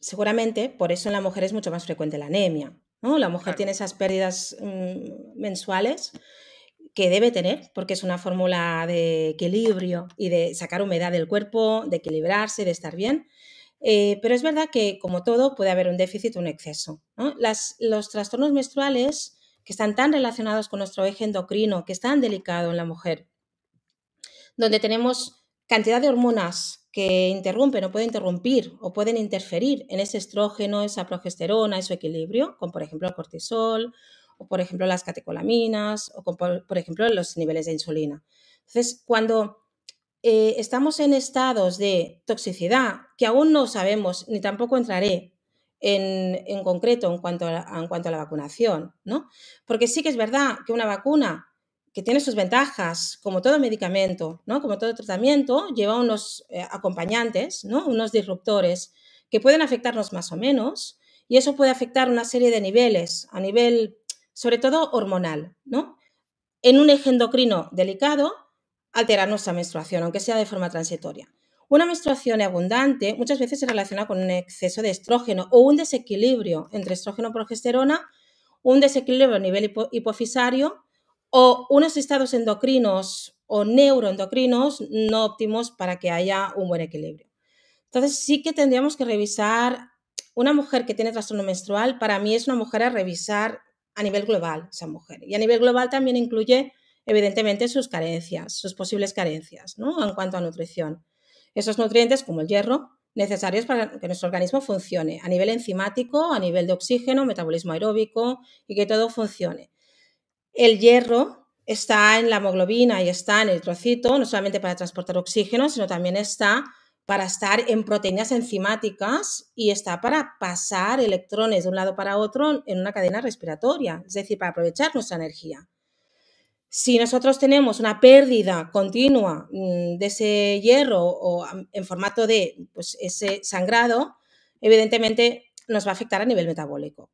seguramente por eso en la mujer es mucho más frecuente la anemia. ¿no? La mujer tiene esas pérdidas mm, mensuales que debe tener, porque es una fórmula de equilibrio y de sacar humedad del cuerpo, de equilibrarse, de estar bien. Eh, pero es verdad que, como todo, puede haber un déficit o un exceso. Las, los trastornos menstruales que están tan relacionados con nuestro eje endocrino, que es tan delicado en la mujer, donde tenemos cantidad de hormonas que interrumpen o pueden interrumpir o pueden interferir en ese estrógeno, esa progesterona, ese equilibrio, con por ejemplo el cortisol o por ejemplo las catecolaminas o por ejemplo los niveles de insulina. Entonces, cuando eh, estamos en estados de toxicidad que aún no sabemos, ni tampoco entraré en, concreto en cuanto, a, en cuanto a la vacunación, ¿no? Porque sí que es verdad que una vacuna que tiene sus ventajas, como todo medicamento, ¿no? Como todo tratamiento, lleva unos eh, acompañantes, ¿no? Unos disruptores que pueden afectarnos más o menos y eso puede afectar una serie de niveles, a nivel sobre todo hormonal, ¿no? En un eje endocrino delicado alterar nuestra menstruación, aunque sea de forma transitoria. Una menstruación abundante muchas veces se relaciona con un exceso de estrógeno o un desequilibrio entre estrógeno y progesterona, un desequilibrio a nivel hipofisario o unos estados endocrinos o neuroendocrinos no óptimos para que haya un buen equilibrio. Entonces sí que tendríamos que revisar una mujer que tiene trastorno menstrual, para mí es una mujer a revisar a nivel global esa mujer. Y a nivel global también incluye evidentemente sus carencias, sus posibles carencias ¿no? en cuanto a nutrición. Esos nutrientes, como el hierro, necesarios para que nuestro organismo funcione a nivel enzimático, a nivel de oxígeno, metabolismo aeróbico y que todo funcione. El hierro está en la hemoglobina y está en el trocito, no solamente para transportar oxígeno, sino también está para estar en proteínas enzimáticas y está para pasar electrones de un lado para otro en una cadena respiratoria, es decir, para aprovechar nuestra energía. Si nosotros tenemos una pérdida continua mm, de ese hierro o en formato de pues, ese sangrado, evidentemente nos va a afectar a nivel metabólico.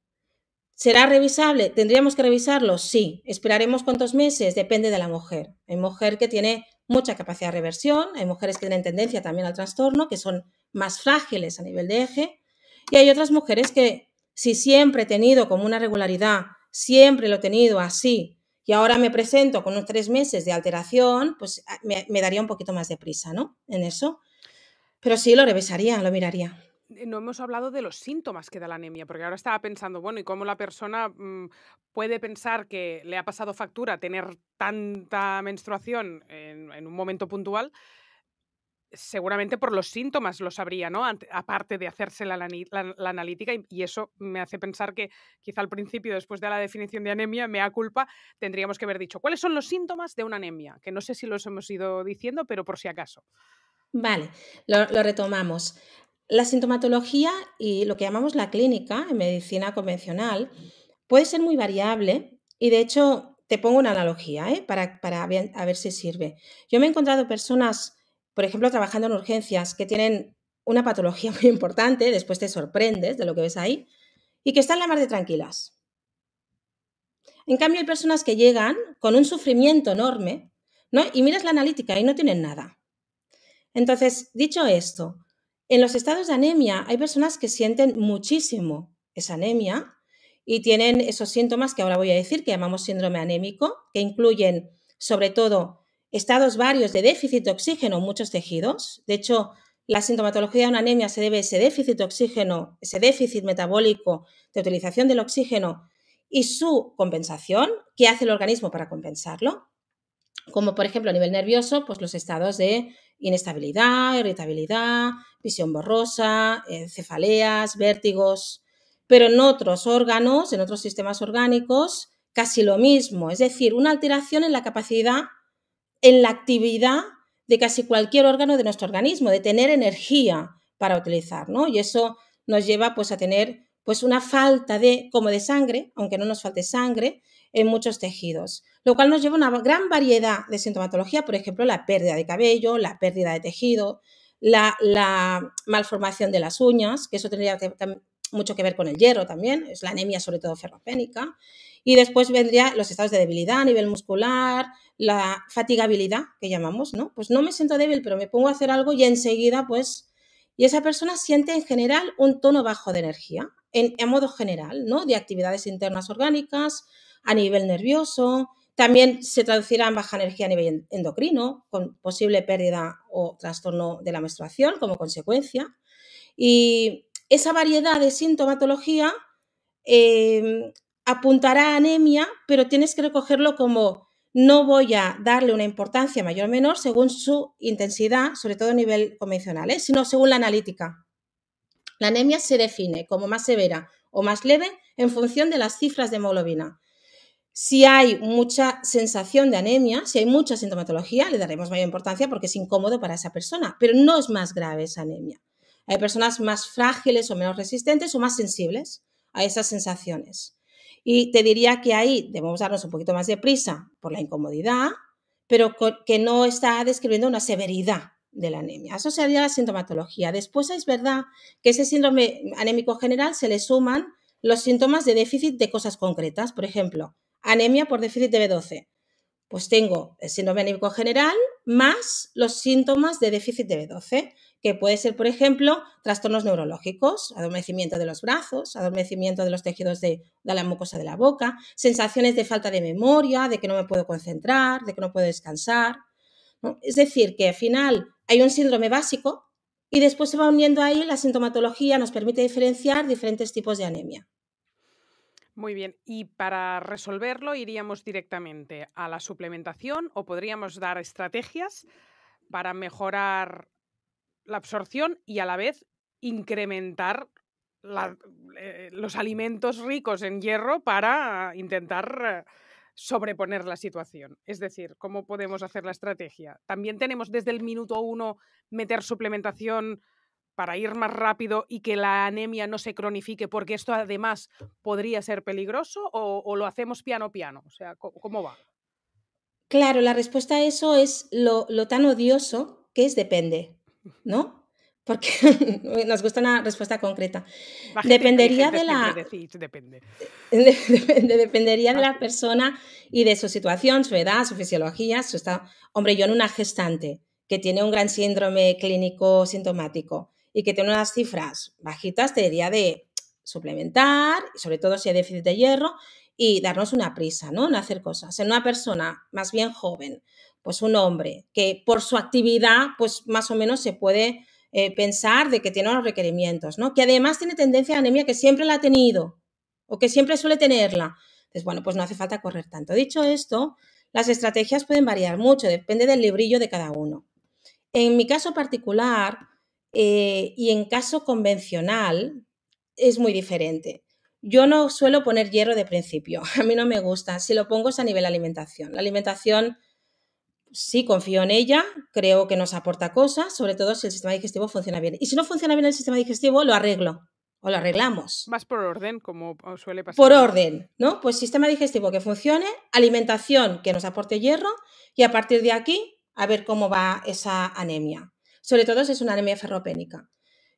¿Será revisable? ¿Tendríamos que revisarlo? Sí. ¿Esperaremos cuántos meses? Depende de la mujer. Hay mujeres que tienen mucha capacidad de reversión, hay mujeres que tienen tendencia también al trastorno, que son más frágiles a nivel de eje, y hay otras mujeres que si siempre he tenido como una regularidad, siempre lo he tenido así, y ahora me presento con unos tres meses de alteración, pues ah, me, daría un poquito más de prisa, ¿no? En eso. Pero sí, lo revisaría, lo miraría eh, no hemos hablado de los síntomas que da la anemia, porque ahora estaba pensando, bueno, y cómo la persona mm, puede pensar que le ha pasado factura tener tanta menstruación en un momento puntual, seguramente por los síntomas lo sabría, ¿no? aparte de hacerse la, analítica y, eso me hace pensar que quizá al principio, después de la definición de anemia, mea culpa, tendríamos que haber dicho cuáles son los síntomas de una anemia, que no sé si los hemos ido diciendo, pero por si acaso. Vale, lo, retomamos. La sintomatología y lo que llamamos la clínica en medicina convencional puede ser muy variable y de hecho te pongo una analogía ¿eh? para, a ver si sirve. Yo me he encontrado personas por ejemplo, trabajando en urgencias que tienen una patología muy importante, después te sorprendes de lo que ves ahí, y que están la mar de tranquilas. En cambio, hay personas que llegan con un sufrimiento enorme ¿no? y miras la analítica y no tienen nada. Entonces, dicho esto, en los estados de anemia hay personas que sienten muchísimo esa anemia y tienen esos síntomas que ahora voy a decir que llamamos síndrome anémico, que incluyen sobre todo estados varios de déficit de oxígeno en muchos tejidos. De hecho, la sintomatología de una anemia se debe a ese déficit de oxígeno, ese déficit metabólico de utilización del oxígeno y su compensación, qué hace el organismo para compensarlo, como por ejemplo a nivel nervioso, pues los estados de inestabilidad, irritabilidad, visión borrosa, cefaleas, vértigos, pero en otros órganos, en otros sistemas orgánicos, casi lo mismo, es decir, una alteración en la capacidad en la actividad de casi cualquier órgano de nuestro organismo, de tener energía para utilizar, ¿no? Y eso nos lleva pues a tener pues una falta de, como de sangre, aunque no nos falte sangre, en muchos tejidos, lo cual nos lleva a una gran variedad de sintomatología, por ejemplo, la pérdida de cabello, la pérdida de tejido, la, malformación de las uñas, que eso tendría mucho que ver con el hierro también, es la anemia sobre todo ferropénica, y después vendría los estados de debilidad a nivel muscular, la fatigabilidad que llamamos, ¿no? Pues no me siento débil, pero me pongo a hacer algo y enseguida, pues, y esa persona siente en general un tono bajo de energía, en, modo general, ¿no? De actividades internas orgánicas, a nivel nervioso, también se traducirá en baja energía a nivel endocrino, con posible pérdida o trastorno de la menstruación como consecuencia. Y esa variedad de sintomatología eh, apuntará a anemia, pero tienes que recogerlo como no voy a darle una importancia mayor o menor según su intensidad, sobre todo a nivel convencional, ¿eh? sino según la analítica. La anemia se define como más severa o más leve en función de las cifras de hemoglobina. Si hay mucha sensación de anemia, si hay mucha sintomatología, le daremos mayor importancia porque es incómodo para esa persona, pero no es más grave esa anemia. Hay personas más frágiles o menos resistentes o más sensibles a esas sensaciones. Y te diría que ahí debemos darnos un poquito más de prisa por la incomodidad, pero que no está describiendo una severidad de la anemia. Eso sería la sintomatología. Después es verdad que ese síndrome anémico general se le suman los síntomas de déficit de cosas concretas. Por ejemplo, anemia por déficit de B12. Pues tengo el síndrome anémico general más los síntomas de déficit de B12 que puede ser, por ejemplo, trastornos neurológicos, adormecimiento de los brazos, adormecimiento de los tejidos de, la mucosa de la boca, sensaciones de falta de memoria, de que no me puedo concentrar, de que no puedo descansar. Es decir, que al final hay un síndrome básico y después se va uniendo ahí la sintomatología, nos permite diferenciar diferentes tipos de anemia. Muy bien, y para resolverlo iríamos directamente a la suplementación o podríamos dar estrategias para mejorar la absorción y a la vez incrementar eh, los alimentos ricos en hierro para intentar eh, sobreponer la situación. Es decir, ¿cómo podemos hacer la estrategia? También tenemos desde el minuto uno meter suplementación para ir más rápido y que la anemia no se cronifique, porque esto además podría ser peligroso, o, lo hacemos piano piano? O sea, ¿cómo, va? Claro, la respuesta a eso es lo tan odioso que es depende. ¿no? Porque nos gusta una respuesta concreta. dependería de la. depende. dependería de la persona y de su situación, su edad, su fisiología, su estado. Hombre, yo en una gestante que tiene un gran síndrome clínico sintomático y que tiene unas cifras bajitas, te diría de suplementar, sobre todo si hay déficit de hierro, y darnos una prisa, ¿no? En hacer cosas. En una persona más bien joven, pues un hombre, que por su actividad, pues más o menos se puede eh, pensar de que tiene unos requerimientos, ¿no? Que además tiene tendencia a anemia que siempre la ha tenido o que siempre suele tenerla. Entonces, bueno, pues no hace falta correr tanto. Dicho esto, las estrategias pueden variar mucho, depende del librillo de cada uno. En mi caso particular eh, y en caso convencional es muy diferente. Yo no suelo poner hierro de principio, a mí no me gusta, si lo pongo es a nivel alimentación. La alimentación sí confío en ella, creo que nos aporta cosas, sobre todo si el sistema digestivo funciona bien. Y si no funciona bien el sistema digestivo, lo arreglo o lo arreglamos. Más por orden, como suele pasar. Por orden, ¿no? Pues sistema digestivo que funcione, alimentación que nos aporte hierro y a partir de aquí a ver cómo va esa anemia. Sobre todo si es una anemia ferropénica.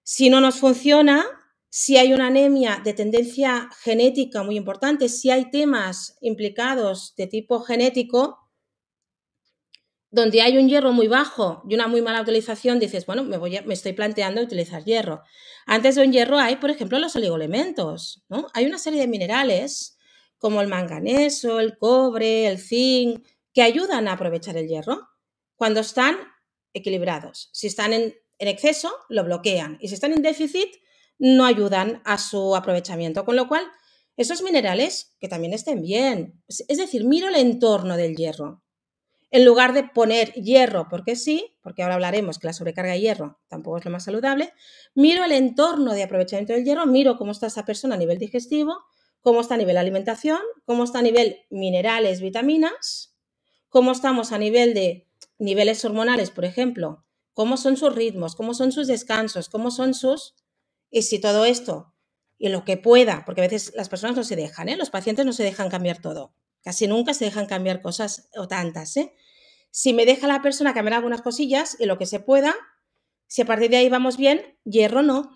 Si no nos funciona, si hay una anemia de tendencia genética muy importante, si hay temas implicados de tipo genético, donde hay un hierro muy bajo y una muy mala utilización, dices, bueno, me, voy me estoy planteando utilizar hierro. Antes de un hierro hay, por ejemplo, los oligoelementos, ¿no? Hay una serie de minerales como el manganeso, el cobre, el zinc, que ayudan a aprovechar el hierro cuando están equilibrados. Si están en exceso, lo bloquean y si están en déficit, no ayudan a su aprovechamiento, con lo cual esos minerales que también estén bien. Es decir, miro el entorno del hierro en lugar de poner hierro porque sí, porque ahora hablaremos que la sobrecarga de hierro tampoco es lo más saludable, miro el entorno de aprovechamiento del hierro, miro cómo está esa persona a nivel digestivo, cómo está a nivel alimentación, cómo está a nivel minerales, vitaminas, cómo estamos a nivel de niveles hormonales, por ejemplo, cómo son sus ritmos, cómo son sus descansos, cómo son sus... Y si todo esto y lo que pueda, porque a veces las personas no se dejan, ¿eh? los pacientes no se dejan cambiar todo, casi nunca se dejan cambiar cosas o tantas, ¿eh? Si me deja la persona cambiar algunas cosillas y lo que se pueda, si a partir de ahí vamos bien, hierro no.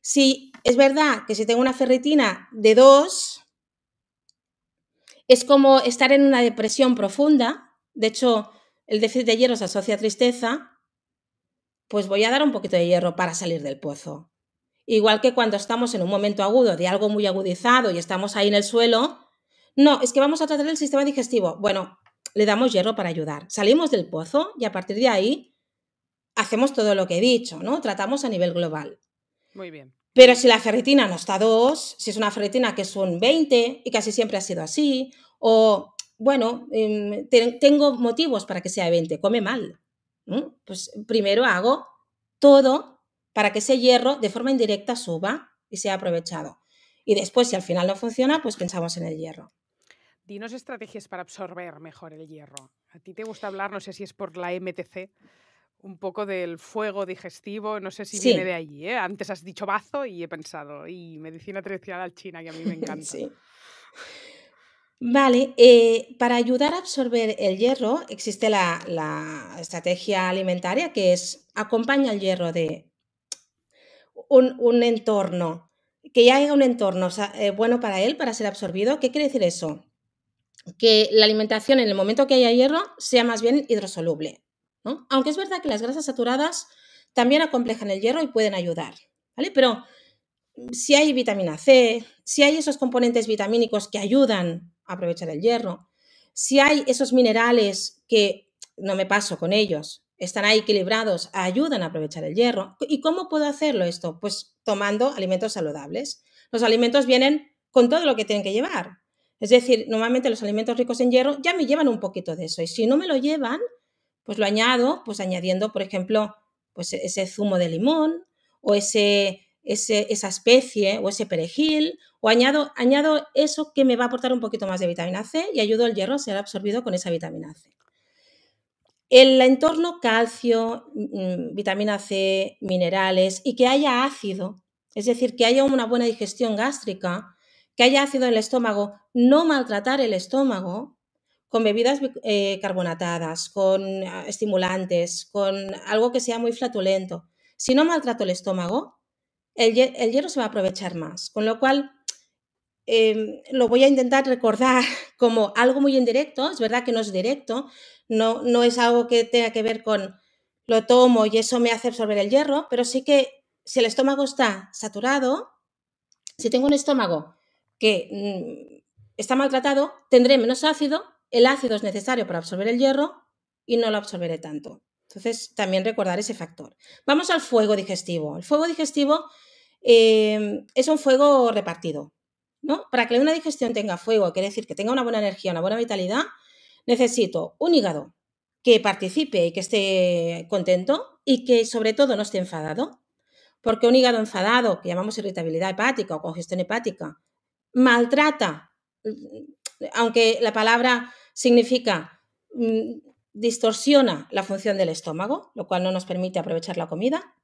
Si es verdad que si tengo una ferritina de dos, es como estar en una depresión profunda. De hecho, el déficit de hierro se asocia a tristeza. Pues voy a dar un poquito de hierro para salir del pozo. Igual que cuando estamos en un momento agudo de algo muy agudizado y estamos ahí en el suelo. No, es que vamos a tratar el sistema digestivo. Bueno, le damos hierro para ayudar. Salimos del pozo y a partir de ahí hacemos todo lo que he dicho, ¿no? Tratamos a nivel global. Muy bien. Pero si la ferritina no está 2, si es una ferritina que es un 20 y casi siempre ha sido así, o bueno, em, tengo motivos para que sea 20, come mal. Pues primero hago todo para que ese hierro de forma indirecta suba y sea aprovechado. Y después, si al final no funciona, pues pensamos en el hierro. Y no sé estrategias para absorber mejor el hierro. A ti te gusta hablar, no sé si es por la MTC, un poco del fuego digestivo, no sé si viene de allí. ¿eh? Antes has dicho bazo y he pensado, y medicina tradicional china, que a mí me encanta. Vale, eh, para ayudar a absorber el hierro existe la, estrategia alimentaria que es acompaña el hierro de un, entorno, que ya haya un entorno eh, bueno para él, para ser absorbido. ¿Qué quiere decir eso? que la alimentación en el momento que haya hierro sea más bien hidrosoluble. Aunque es verdad que las grasas saturadas también acomplejan el hierro y pueden ayudar, Pero mm, si hay vitamina C, si hay esos componentes vitamínicos que ayudan a aprovechar el hierro, si hay esos minerales que no me paso con ellos, están ahí equilibrados, ayudan a aprovechar el hierro. ¿Y cómo puedo hacerlo esto? Pues tomando alimentos saludables. Los alimentos vienen con todo lo que tienen que llevar. Es decir, normalmente los alimentos ricos en hierro ya me llevan un poquito de eso. Y si no me lo llevan, pues lo añado, pues añadiendo, por ejemplo, pues e-, ese zumo de limón o ese, esa especie o ese perejil, o añado, añado eso que me va a aportar un poquito más de vitamina C y ayudo al hierro a ser absorbido con esa vitamina C. El entorno calcio, mm, vitamina C, minerales y que haya ácido, es decir, que haya una buena digestión gástrica, que haya ácido en el estómago, no maltratar el estómago con bebidas eh, carbonatadas, con ah, estimulantes, con algo que sea muy flatulento. Si no maltrato el estómago, el, hierro se va a aprovechar más, con lo cual em, lo voy a intentar recordar como algo muy indirecto, es verdad que no es directo, no, no es algo que tenga que ver con lo tomo y eso me hace absorber el hierro, pero sí que si el estómago está saturado, si tengo un estómago que mm, está maltratado, tendré menos ácido, el ácido es necesario para absorber el hierro y no lo absorberé tanto. Entonces, también recordar ese factor. Vamos al fuego digestivo. El fuego digestivo em, es un fuego repartido. ¿no? Para que una digestión tenga fuego, quiere decir que tenga una buena energía, una buena vitalidad, necesito un hígado que participe y que esté contento y que sobre todo no esté enfadado. Porque un hígado enfadado, que llamamos irritabilidad hepática o congestión hepática, maltrata, aunque la palabra significa mm, distorsiona la función del estómago, lo cual no nos permite aprovechar la comida,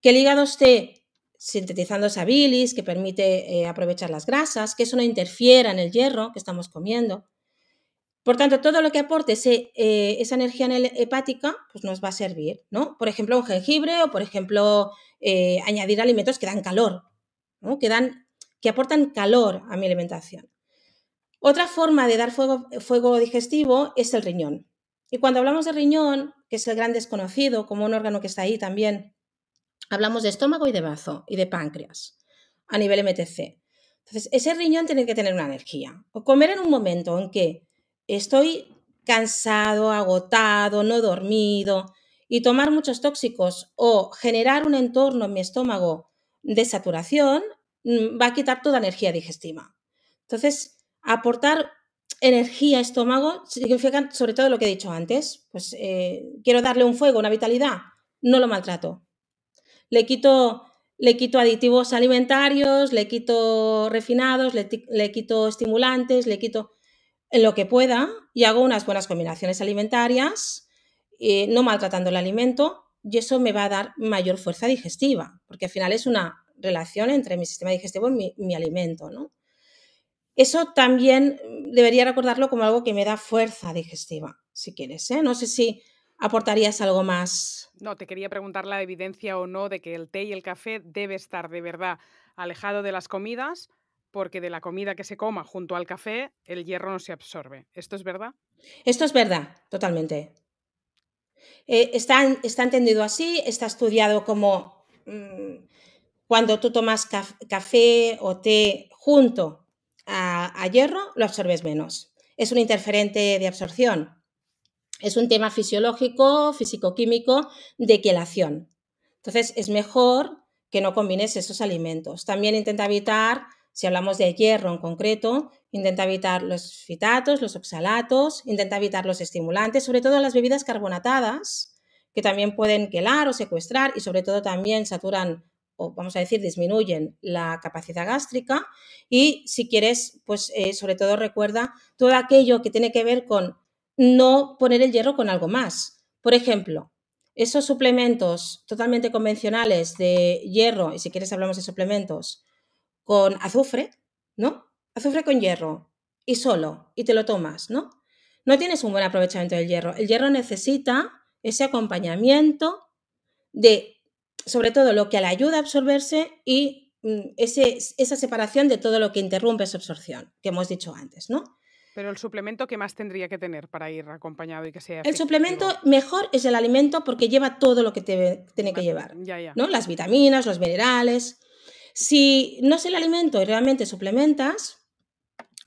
que el hígado esté sintetizando esa bilis que permite eh, aprovechar las grasas, que eso no interfiera en el hierro que estamos comiendo. Por tanto, todo lo que aporte eh, esa energía hepática pues nos va a servir, ¿no? Por ejemplo, un jengibre o, por ejemplo, eh, añadir alimentos que dan calor, ¿no? que dan que aportan calor a mi alimentación. Otra forma de dar fuego, fuego digestivo es el riñón. Y cuando hablamos de riñón, que es el gran desconocido, como un órgano que está ahí también, hablamos de estómago y de bazo y de páncreas a nivel MTC. Entonces, ese riñón tiene que tener una energía. O comer en un momento en que estoy cansado, agotado, no dormido, y tomar muchos tóxicos o generar un entorno en mi estómago de saturación Mm, va a quitar toda energía digestiva. Entonces, aportar energía estómago significa sobre todo lo que he dicho antes. Pues eh, quiero darle un fuego, una vitalidad, no lo maltrato. Le quito, le quito aditivos alimentarios, le quito refinados, le, quito estimulantes, le quito lo que pueda y hago unas buenas combinaciones alimentarias, eh, no maltratando el alimento, y eso me va a dar mayor fuerza digestiva, porque al final es una relación entre mi sistema digestivo y mi, alimento, ¿no? Eso también mm, debería recordarlo como algo que me da fuerza digestiva, si quieres. ¿eh? No sé si aportarías algo más. No, te quería preguntar la evidencia o no de que el té y el café debe estar de verdad alejado de las comidas, porque de la comida que se coma junto al café el hierro no se absorbe. ¿Esto es verdad? Esto es verdad, totalmente. Eh, está, entendido así, está estudiado como... Mm, cuando tú tomas café o té junto a, hierro, lo absorbes menos. Es un interferente de absorción. Es un tema fisiológico, físico-químico de quelación. Entonces, es mejor que no combines esos alimentos. También intenta evitar, si hablamos de hierro en concreto, intenta evitar los fitatos, los oxalatos, intenta evitar los estimulantes, sobre todo las bebidas carbonatadas, que también pueden quelar o secuestrar y sobre todo también saturan o vamos a decir, disminuyen la capacidad gástrica y si quieres, pues eh, sobre todo recuerda todo aquello que tiene que ver con no poner el hierro con algo más. Por ejemplo, esos suplementos totalmente convencionales de hierro, y si quieres hablamos de suplementos, con azufre, ¿no? Azufre con hierro y solo, y te lo tomas, ¿no? No tienes un buen aprovechamiento del hierro. El hierro necesita ese acompañamiento de sobre todo lo que la ayuda a absorberse y mm, esa separación de todo lo que interrumpe su absorción, que hemos dicho antes, ¿no? Pero el suplemento, ¿qué más tendría que tener para ir acompañado y que sea El suplemento mejor es el alimento porque lleva todo lo que tiene que llevar, ¿no? Las vitaminas, los minerales. Si no es el alimento y realmente suplementas,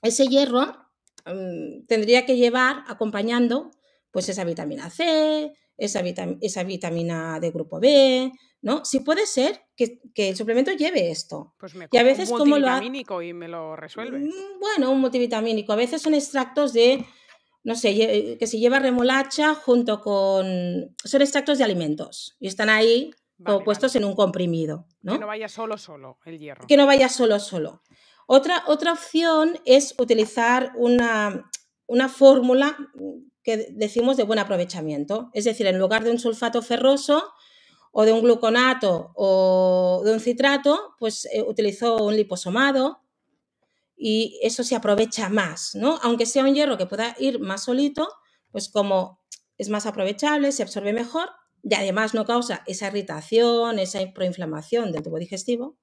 ese hierro mm, tendría que llevar acompañando pues esa vitamina C, esa, vitamina de grupo B, ¿no? Si puede ser que, el suplemento lleve esto. Pues me y a veces un lo y me lo resuelve. Mm, bueno, un multivitamínico. A veces son extractos de, no sé, que se lleva remolacha junto con... Son extractos de alimentos y están ahí o puestos en un comprimido, ¿no? Que no vaya solo, solo el hierro. Que no vaya solo, solo. Otra, otra opción es utilizar una, una fórmula que decimos de buen aprovechamiento. Es decir, en lugar de un sulfato ferroso o de un gluconato o de un citrato, pues eh, utilizó un liposomado y eso se aprovecha más, ¿no? Aunque sea un hierro que pueda ir más solito, pues como es más aprovechable, se absorbe mejor y además no causa esa irritación, esa proinflamación del tubo digestivo.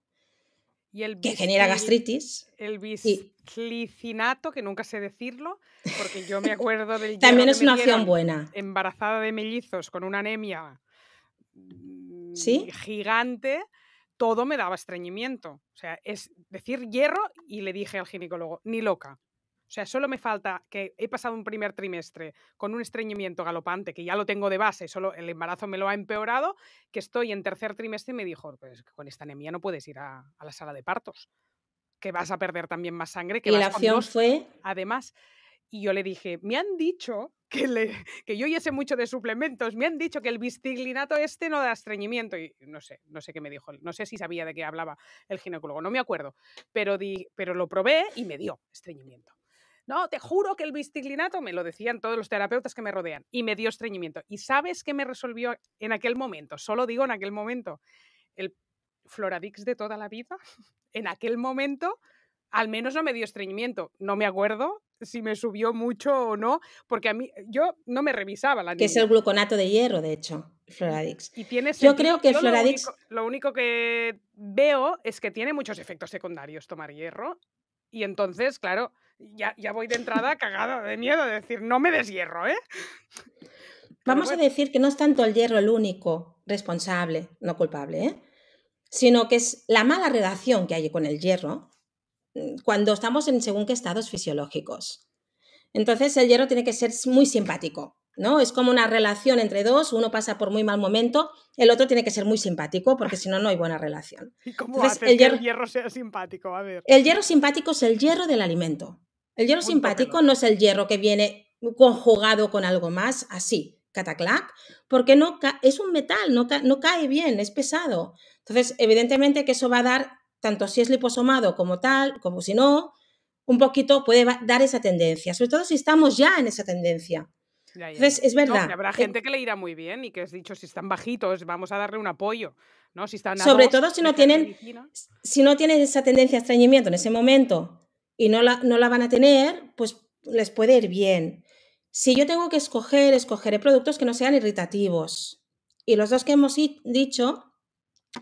Y el que genera gastritis. El bisglicinato, que nunca sé decirlo, porque yo me acuerdo del... También es una opción buena. Embarazada de mellizos con una anemia ¿Sí? Mm, gigante, todo me daba estreñimiento. O sea, es decir hierro y le dije al ginecólogo, ni loca. O sea, solo me falta que he pasado un primer trimestre con un estreñimiento galopante, que ya lo tengo de base, solo el embarazo me lo ha empeorado, que estoy en tercer trimestre y me dijo, pues con esta anemia no puedes ir a, la sala de partos, que vas a perder también más sangre. Que y la opción fue... Además, y yo le dije, me han dicho que, que yo ya mucho de suplementos, me han dicho que el bistiglinato este no da estreñimiento. Y no sé, no sé qué me dijo, no sé si sabía de qué hablaba el ginecólogo, no me acuerdo. Pero, di, pero lo probé y me dio estreñimiento. No, te juro que el bistiglinato, me lo decían todos los terapeutas que me rodean, y me dio estreñimiento. ¿Y sabes qué me resolvió en aquel momento? Solo digo en aquel momento. El Floradix de toda la vida, en aquel momento, al menos no me dio estreñimiento. No me acuerdo, si me subió mucho o no, porque a mí yo no me revisaba la Que es el gluconato de hierro, de hecho, Floradix. yo creo que Floradix... Lo único, que veo es que tiene muchos efectos secundarios tomar hierro y entonces, claro, ya, ya, voy de entrada cagada de miedo a decir, no me des hierro, ¿eh? Vamos a decir que no es tanto el hierro el único responsable, no culpable, ¿eh? sino que es la mala relación que hay con el hierro, Mm, cuando estamos en según qué estados fisiológicos. Entonces el hierro tiene que ser muy simpático, ¿no? Es como una relación entre dos, uno pasa por muy mal momento, el otro tiene que ser muy simpático, porque si no, no hay buena relación. Entonces, el hierro... sea simpático? A ver. El hierro simpático es el hierro del alimento. El hierro simpático no es el hierro que viene conjugado con algo más, así, cataclac, porque no es un metal, no, no cae bien, es pesado. Entonces, evidentemente que eso va a dar tanto si es liposomado como tal, como si no, un poquito puede dar esa tendencia, sobre todo si estamos ya en esa tendencia. Entonces, es verdad. habrá gente que le irá muy bien y que has dicho, si están bajitos, vamos a darle un apoyo. ¿no? Si están Sobre todo si no, tienen, si no tienen esa tendencia a estreñimiento en ese momento y no la, no la van a tener, pues les puede ir bien. Si yo tengo que escoger, escogeré productos que no sean irritativos. Y los dos que hemos dicho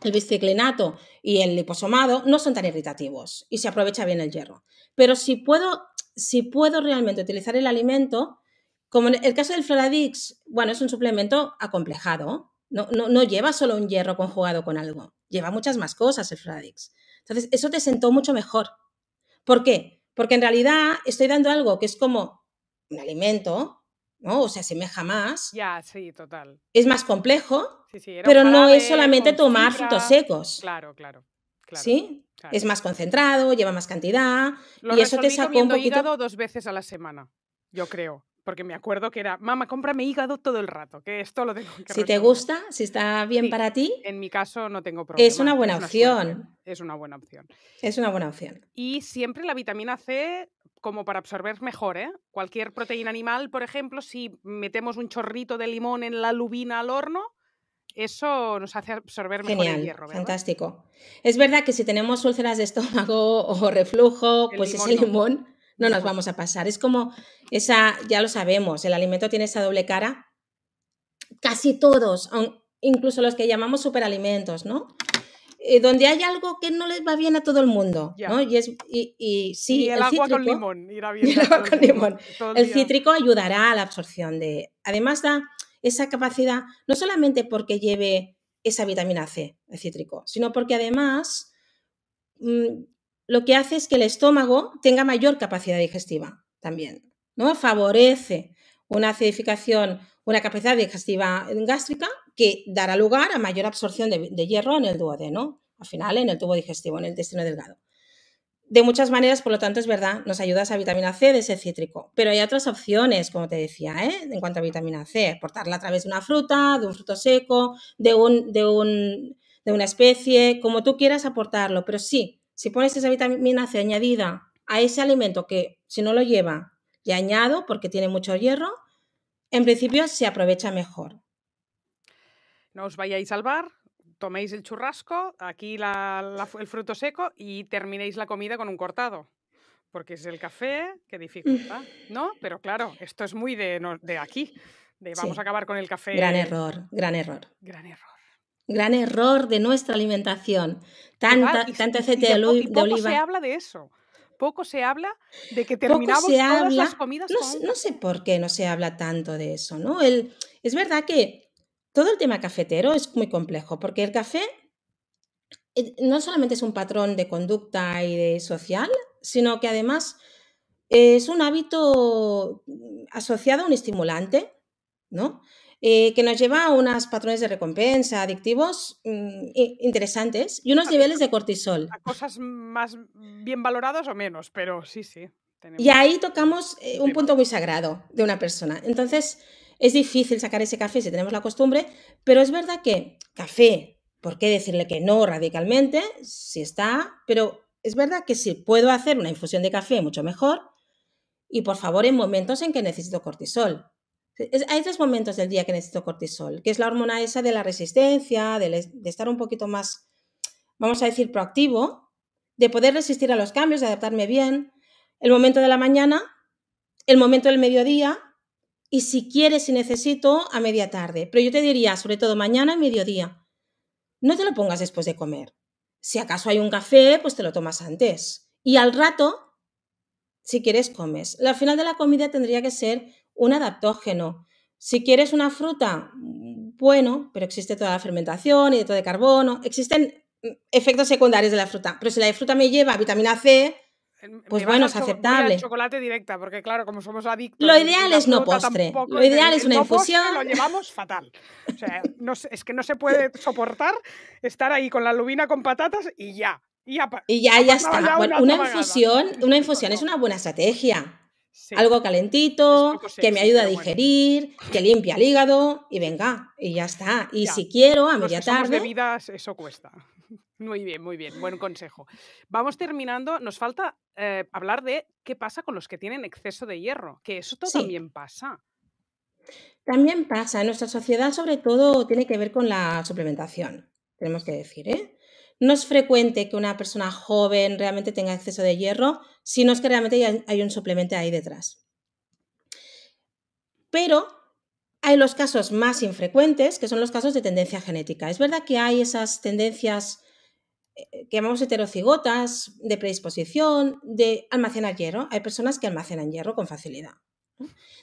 el biciclinato y el liposomado no son tan irritativos y se aprovecha bien el hierro. Pero si puedo, si puedo realmente utilizar el alimento, como en el caso del Floradix, bueno, es un suplemento acomplejado, no, no lleva solo un hierro conjugado con algo, lleva muchas más cosas el Floradix. Entonces, eso te sentó mucho mejor. ¿Por qué? Porque en realidad estoy dando algo que es como un alimento, ¿no? O se asemeja más. Ya, sí, total. Es más complejo, pero no es solamente tomar frutos secos. Claro, claro. ¿Sí? Es más concentrado, lleva más cantidad. y eso te sacó un poquito. hígado dos veces a la semana, yo creo. Porque me acuerdo que era, mamá, cómprame hígado todo el rato, que esto lo tengo Si te gusta, si está bien para ti. En mi caso no tengo problema. Es una buena opción. es una buena opción. Es una buena opción. Y siempre la vitamina C como para absorber mejor, ¿eh? Cualquier proteína animal, por ejemplo, si metemos un chorrito de limón en la lubina al horno, eso nos hace absorber mejor el hierro. Fantástico. Es verdad que si tenemos úlceras de estómago o reflujo, pues ese limón no nos vamos a pasar. Es como esa, ya lo sabemos, el alimento tiene esa doble cara. Casi todos, incluso los que llamamos superalimentos, ¿no? Eh, donde hay algo que no les va bien a todo el mundo. ¿no? Y, sí, el, agua cítrico, con limón. el cítrico ayudará a la absorción de. Además, da esa capacidad, no solamente porque lleve esa vitamina C, el cítrico, sino porque además mm, lo que hace es que el estómago tenga mayor capacidad digestiva también. ¿no? Favorece una acidificación, una capacidad digestiva gástrica que dará lugar a mayor absorción de, hierro en el duodeno, al final en el tubo digestivo, en el intestino delgado. De muchas maneras, por lo tanto, es verdad, nos ayuda esa vitamina C de ese cítrico. Pero hay otras opciones, como te decía, ¿eh? en cuanto a vitamina C. Aportarla a través de una fruta, de un fruto seco, de, de, de una especie, como tú quieras aportarlo. Pero sí, si pones esa vitamina C añadida a ese alimento que si no lo lleva, y añado porque tiene mucho hierro, en principio se aprovecha mejor no os vayáis al bar, toméis el churrasco, aquí el fruto seco y terminéis la comida con un cortado. Porque es el café qué dificulta, ¿no? Pero claro, esto es muy de, aquí, de vamos a acabar con el café. Gran error, gran error. Gran error. Gran error de nuestra alimentación. Tanta, aceite de, oliva. poco se habla de eso. Poco se habla de que terminamos todas las comidas no, sé por qué no se habla tanto de eso, ¿no? es verdad que todo el tema cafetero es muy complejo porque el café eh, no solamente es un patrón de conducta y de social, sino que además es un hábito mm, asociado a un estimulante, ¿no? Eh, que nos lleva a unos patrones de recompensa adictivos mm, interesantes y unos niveles de cortisol. A cosas más bien valoradas o menos, pero sí, sí. Y ahí tocamos eh, un punto muy sagrado de una persona. Entonces, es difícil sacar ese café si tenemos la costumbre, pero es verdad que café, ¿por qué decirle que no radicalmente? Si está, pero es verdad que si puedo hacer una infusión de café, mucho mejor. Y por favor, en momentos en que necesito cortisol. hay tres momentos del día que necesito cortisol, que es la hormona esa de la resistencia, de, de estar un poquito más, vamos a decir, proactivo, de poder resistir a los cambios, de adaptarme bien. El momento de la mañana, el momento del mediodía y si quieres, si necesito, a media tarde. Pero yo te diría, sobre todo mañana y mediodía, no te lo pongas después de comer. Si acaso hay un café, pues te lo tomas antes. Y al rato, si quieres, comes. La final de la comida tendría que ser un adaptógeno. Si quieres una fruta, mm, bueno, pero existe toda la fermentación, y todo de carbono, existen mm, efectos secundarios de la fruta. Pero si la fruta me lleva vitamina C, pues bueno, es aceptable. chocolate directa, porque claro, como somos Lo ideal es no postre. lo ideal es una infusión. lo llevamos fatal. es que no se puede soportar estar ahí con la lubina con patatas y ya. Y ya, ya, está. una, infusión, es una buena estrategia. Algo calentito, que me ayuda a digerir, que limpia el hígado y venga, y ya está. Y si quiero, a media tarde. eso cuesta. Muy bien, muy bien, buen consejo. Vamos terminando, nos falta eh, hablar de qué pasa con los que tienen exceso de hierro, que eso también pasa. También pasa, En nuestra sociedad sobre todo tiene que ver con la suplementación, tenemos que decir, ¿eh? No es frecuente que una persona joven realmente tenga exceso de hierro, sino es que realmente hay un suplemento ahí detrás. Pero hay los casos más infrecuentes, que son los casos de tendencia genética. Es verdad que hay esas tendencias eh, que llamamos heterocigotas, de predisposición, de almacenar hierro. Hay personas que almacenan hierro con facilidad.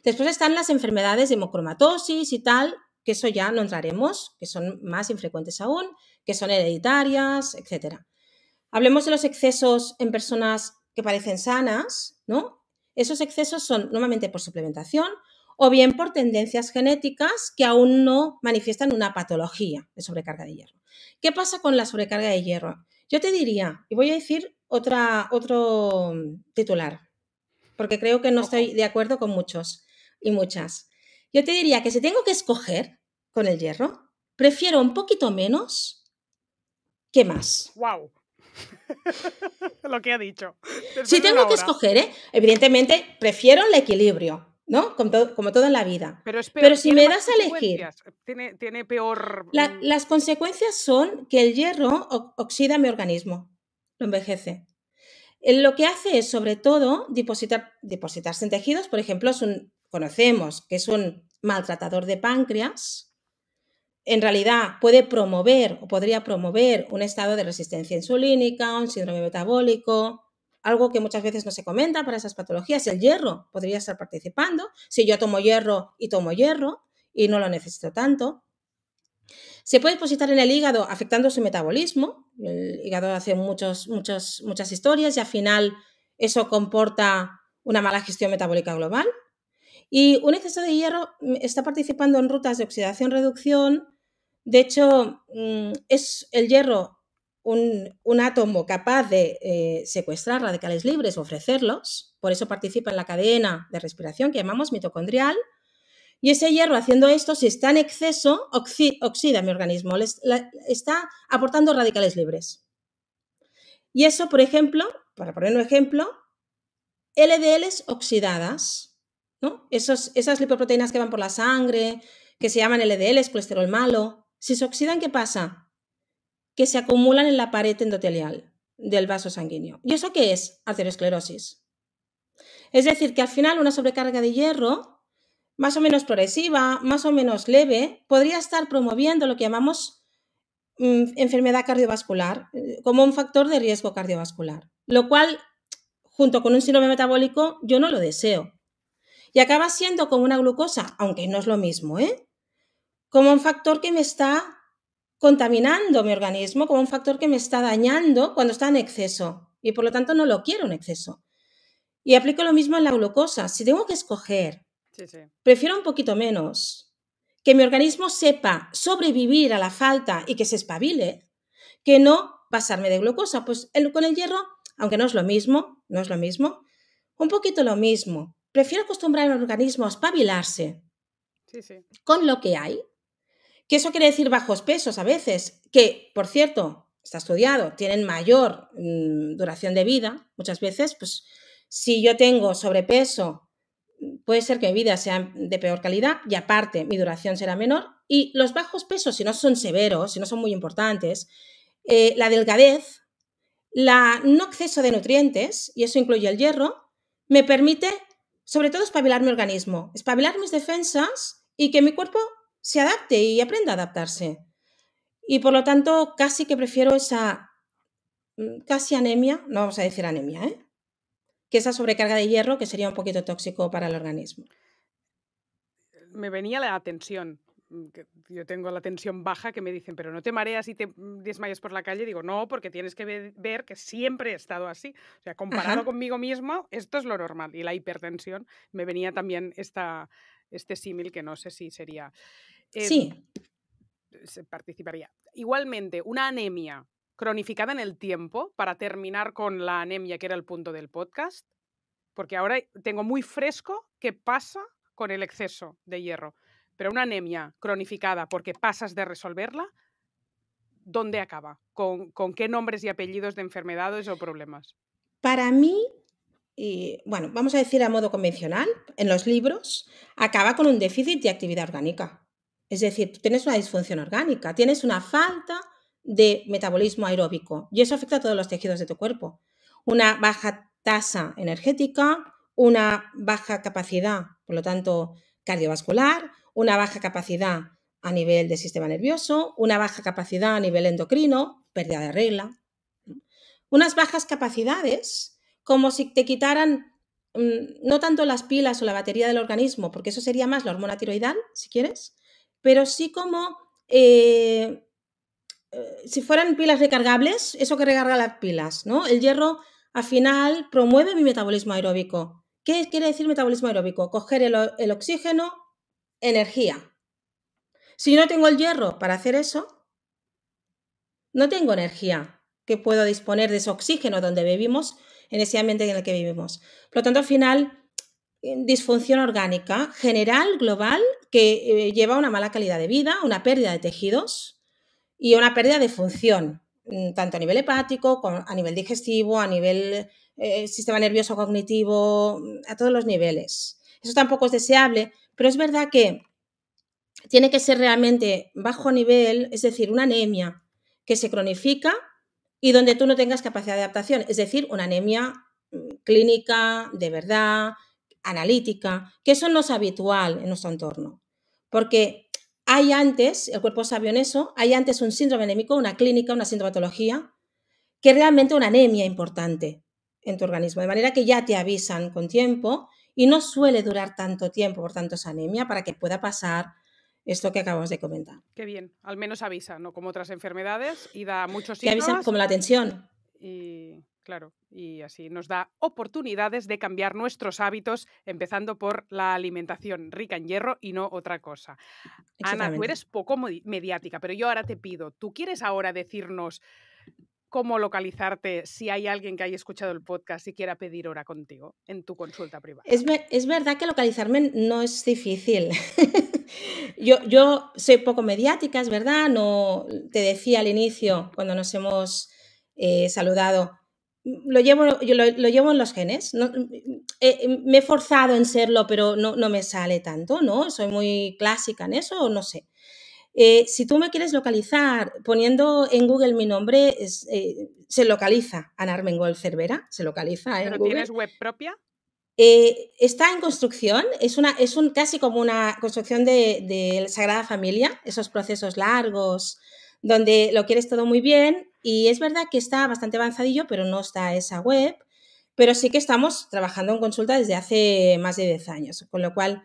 Después están las enfermedades de hemocromatosis y tal, que eso ya no entraremos, que son más infrecuentes aún, que son hereditarias, etc. Hablemos de los excesos en personas que parecen sanas, ¿no? Esos excesos son normalmente por suplementación, o bien por tendencias genéticas que aún no manifiestan una patología de sobrecarga de hierro. ¿Qué pasa con la sobrecarga de hierro? Yo te diría, y voy a decir otra, otro mm, titular, porque creo que no estoy de acuerdo con muchos y muchas. Yo te diría que si tengo que escoger con el hierro, prefiero un poquito menos que más. ¡Wow! Lo que ha dicho. Si tengo que escoger, ¿eh? evidentemente prefiero el equilibrio, ¿no? Como todo, en la vida. Pero, si me das a elegir... Tiene, peor... Mm. las consecuencias son que el hierro oxida mi organismo, lo envejece. Eh, lo que hace es, sobre todo, depositar, depositarse en tejidos. Por ejemplo, conocemos que es un maltratador de páncreas. En realidad puede promover o podría promover un estado de resistencia insulínica, un síndrome metabólico, algo que muchas veces no se comenta para esas patologías, el hierro podría estar participando. Si yo tomo hierro y tomo hierro y no lo necesito tanto. Se puede depositar en el hígado afectando su metabolismo. El hígado hace muchos, muchos, muchas historias y al final eso comporta una mala gestión metabólica global. Y un exceso de hierro mm, está participando en rutas de oxidación-reducción. De hecho, mm, es, el hierro un, átomo capaz de eh, secuestrar radicales libres, ofrecerlos, por eso participa en la cadena de respiración que llamamos mitocondrial, y ese hierro haciendo esto, si está en exceso, oxida mi organismo, está aportando radicales libres. Y eso, por ejemplo, para poner un ejemplo, LDLs oxidadas, esas lipoproteínas que van por la sangre, que se llaman LDLs, colesterol malo, si se oxidan, ¿qué pasa? que se acumulan en la pared endotelial del vaso sanguíneo. ¿Y eso qué es? Arteriosclerosis. Es decir, que al final una sobrecarga de hierro, más o menos progresiva, más o menos leve, podría estar promoviendo lo que llamamos mm, enfermedad cardiovascular eh, como un factor de riesgo cardiovascular, lo cual, junto con un síndrome metabólico, yo no lo deseo. Y acaba siendo como una glucosa, aunque no es lo mismo, ¿eh? como un factor que me está contaminando mi organismo como un factor que me está dañando cuando está en exceso y por lo tanto no lo quiero en exceso. Y aplico lo mismo en la glucosa. Si tengo que escoger, prefiero un poquito menos, que mi organismo sepa sobrevivir a la falta y que se espabile, que no pasarme de glucosa. Pues con el hierro, aunque no es lo mismo, no es lo mismo, un poquito lo mismo. Prefiero acostumbrar al organismo a espabilarse con lo que hay que eso quiere decir bajos pesos a veces, que, por cierto, está estudiado, tienen mayor mm, duración de vida. Muchas veces, pues, si yo tengo sobrepeso, puede ser que mi vida sea de peor calidad y aparte mi duración será menor. Y los bajos pesos, si no son severos, si no son muy importantes, eh, la delgadez, la no exceso de nutrientes, y eso incluye el hierro, me permite sobre todo espabilar mi organismo, espabilar mis defensas y que mi cuerpo se adapte y aprenda a adaptarse. Y por lo tanto, casi que prefiero esa mm, casi anemia, no vamos a decir anemia, ¿eh? que esa sobrecarga de hierro que sería un poquito tóxico para el organismo. Me venía la tensión. Mm, yo tengo la tensión baja que me dicen, pero no te mareas y te mm, desmayas por la calle. Digo, no, porque tienes que ver que siempre he estado así. O sea, comparado conmigo mismo, esto es lo normal. Y la hipertensión me venía también esta, este símil que no sé si sería. Em, sí. Se participaría. Igualmente, una anemia cronificada en el tiempo, para terminar con la anemia que era el punto del podcast, porque ahora tengo muy fresco qué pasa con el exceso de hierro, pero una anemia cronificada porque pasas de resolverla, ¿dónde acaba? ¿Con, con qué nombres y apellidos de enfermedades o problemas? Para mí, eh, bueno, vamos a decir a modo convencional, en los libros, acaba con un déficit de actividad orgánica. Es decir, tienes una disfunción orgánica, tienes una falta de metabolismo aeróbico y eso afecta a todos los tejidos de tu cuerpo. Una baja tasa energética, una baja capacidad, por lo tanto, cardiovascular, una baja capacidad a nivel del sistema nervioso, una baja capacidad a nivel endocrino, pérdida de regla. Unas bajas capacidades, como si te quitaran mm, no tanto las pilas o la batería del organismo, porque eso sería más la hormona tiroidal, si quieres, pero sí como eh, eh, si fueran pilas recargables, eso que recarga las pilas, ¿no? El hierro al final promueve mi metabolismo aeróbico. ¿Qué quiere decir metabolismo aeróbico? Coger el, oxígeno, energía. Si no tengo el hierro para hacer eso, no tengo energía que puedo disponer de ese oxígeno donde vivimos, en ese ambiente en el que vivimos. Por lo tanto, al final, disfunción orgánica general, global, que eh, lleva a una mala calidad de vida, una pérdida de tejidos y una pérdida de función, mm, tanto a nivel hepático, a nivel digestivo, a nivel eh, sistema nervioso cognitivo, mm, a todos los niveles. Eso tampoco es deseable, pero es verdad que tiene que ser realmente bajo nivel, es decir, una anemia que se cronifica y donde tú no tengas capacidad de adaptación, es decir, una anemia mm, clínica, de verdad, analítica, que eso no es habitual en nuestro entorno. Porque hay antes, el cuerpo sabio en eso, hay antes un síndrome anémico, una clínica, una sintomatología, que realmente una anemia importante en tu organismo. De manera que ya te avisan con tiempo y no suele durar tanto tiempo, por tanto, esa anemia para que pueda pasar esto que acabamos de comentar. Qué bien, al menos avisa, no como otras enfermedades y da muchos síntomas. Te avisan como la tensión. Y... Claro, y así nos da oportunidades de cambiar nuestros hábitos, empezando por la alimentación rica en hierro y no otra cosa. Ana, tú eres poco mediática, pero yo ahora te pido, ¿tú quieres ahora decirnos cómo localizarte si hay alguien que haya escuchado el podcast y quiera pedir hora contigo en tu consulta privada. Es, verdad que localizarme no es difícil. yo, yo, soy poco mediática, es verdad. No, te decía al inicio, cuando nos hemos eh, saludado, lo llevo, lo, llevo en los genes. Eh, eh, me he forzado en serlo, pero no, me sale tanto, ¿no? Soy muy clásica en eso no sé. Eh, si tú me quieres localizar poniendo en Google mi nombre, se localiza Ana Armengol Cervera, se localiza ¿Tienes web propia? está en construcción, es, una, es un, casi como una construcción de, de Sagrada Familia, esos procesos largos, donde lo quieres todo muy bien y es verdad que está bastante avanzadillo, pero no está esa web, pero sí que estamos trabajando en consulta desde hace más de 10 años, con lo cual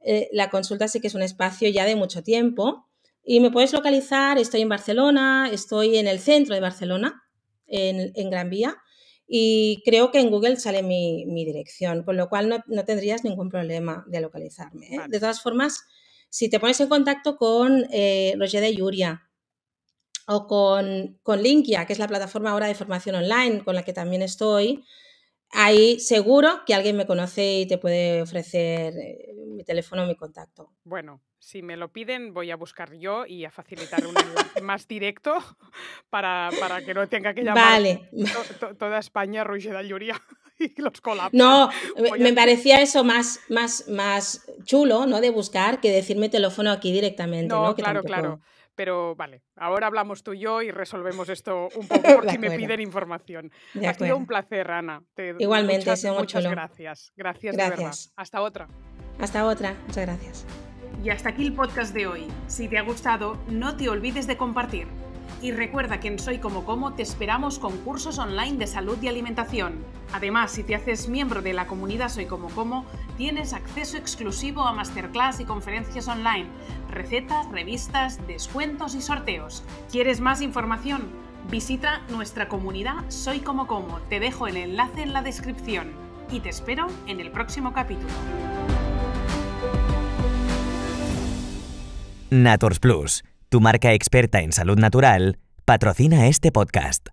eh, la consulta sí que es un espacio ya de mucho tiempo y me puedes localizar, estoy en Barcelona, estoy en el centro de Barcelona, en, Gran Vía. Y creo que en Google sale mi, dirección, con lo cual no, tendrías ningún problema de localizarme. ¿eh? De todas formas, si te pones en contacto con eh, Roger de Yuria, o con, con Linkia, que es la plataforma ahora de formación online con la que también estoy, ahí seguro que alguien me conoce y te puede ofrecer eh, mi teléfono o mi contacto. Bueno, si me lo piden, voy a buscar yo y a facilitar un más directo para, que no tenga que llamar vale. toda España Ruiz de Lloria y los colapsos. No, me parecía eso más, más, más chulo, ¿no? De buscar que decirme teléfono aquí directamente, ¿no? claro, claro pero vale, ahora hablamos tú y yo y resolvemos esto un poco porque me piden información. ha sido un placer, Ana. Igualmente, muchas, mucho chulo. gracias. Gracias, gracias. Hasta otra. Hasta otra, muchas gracias. Y hasta aquí el podcast de hoy. Si te ha gustado, no te olvides de compartir. Y recuerda que en Soy Como Como te esperamos con cursos online de salud y alimentación. Además, si te haces miembro de la comunidad Soy Como Como, tienes acceso exclusivo a masterclass y conferencias online, recetas, revistas, descuentos y sorteos. ¿Quieres más información? Visita nuestra comunidad Soy Como Como. Te dejo el enlace en la descripción. Y te espero en el próximo capítulo. Nators Plus tu marca experta en salud natural patrocina este podcast.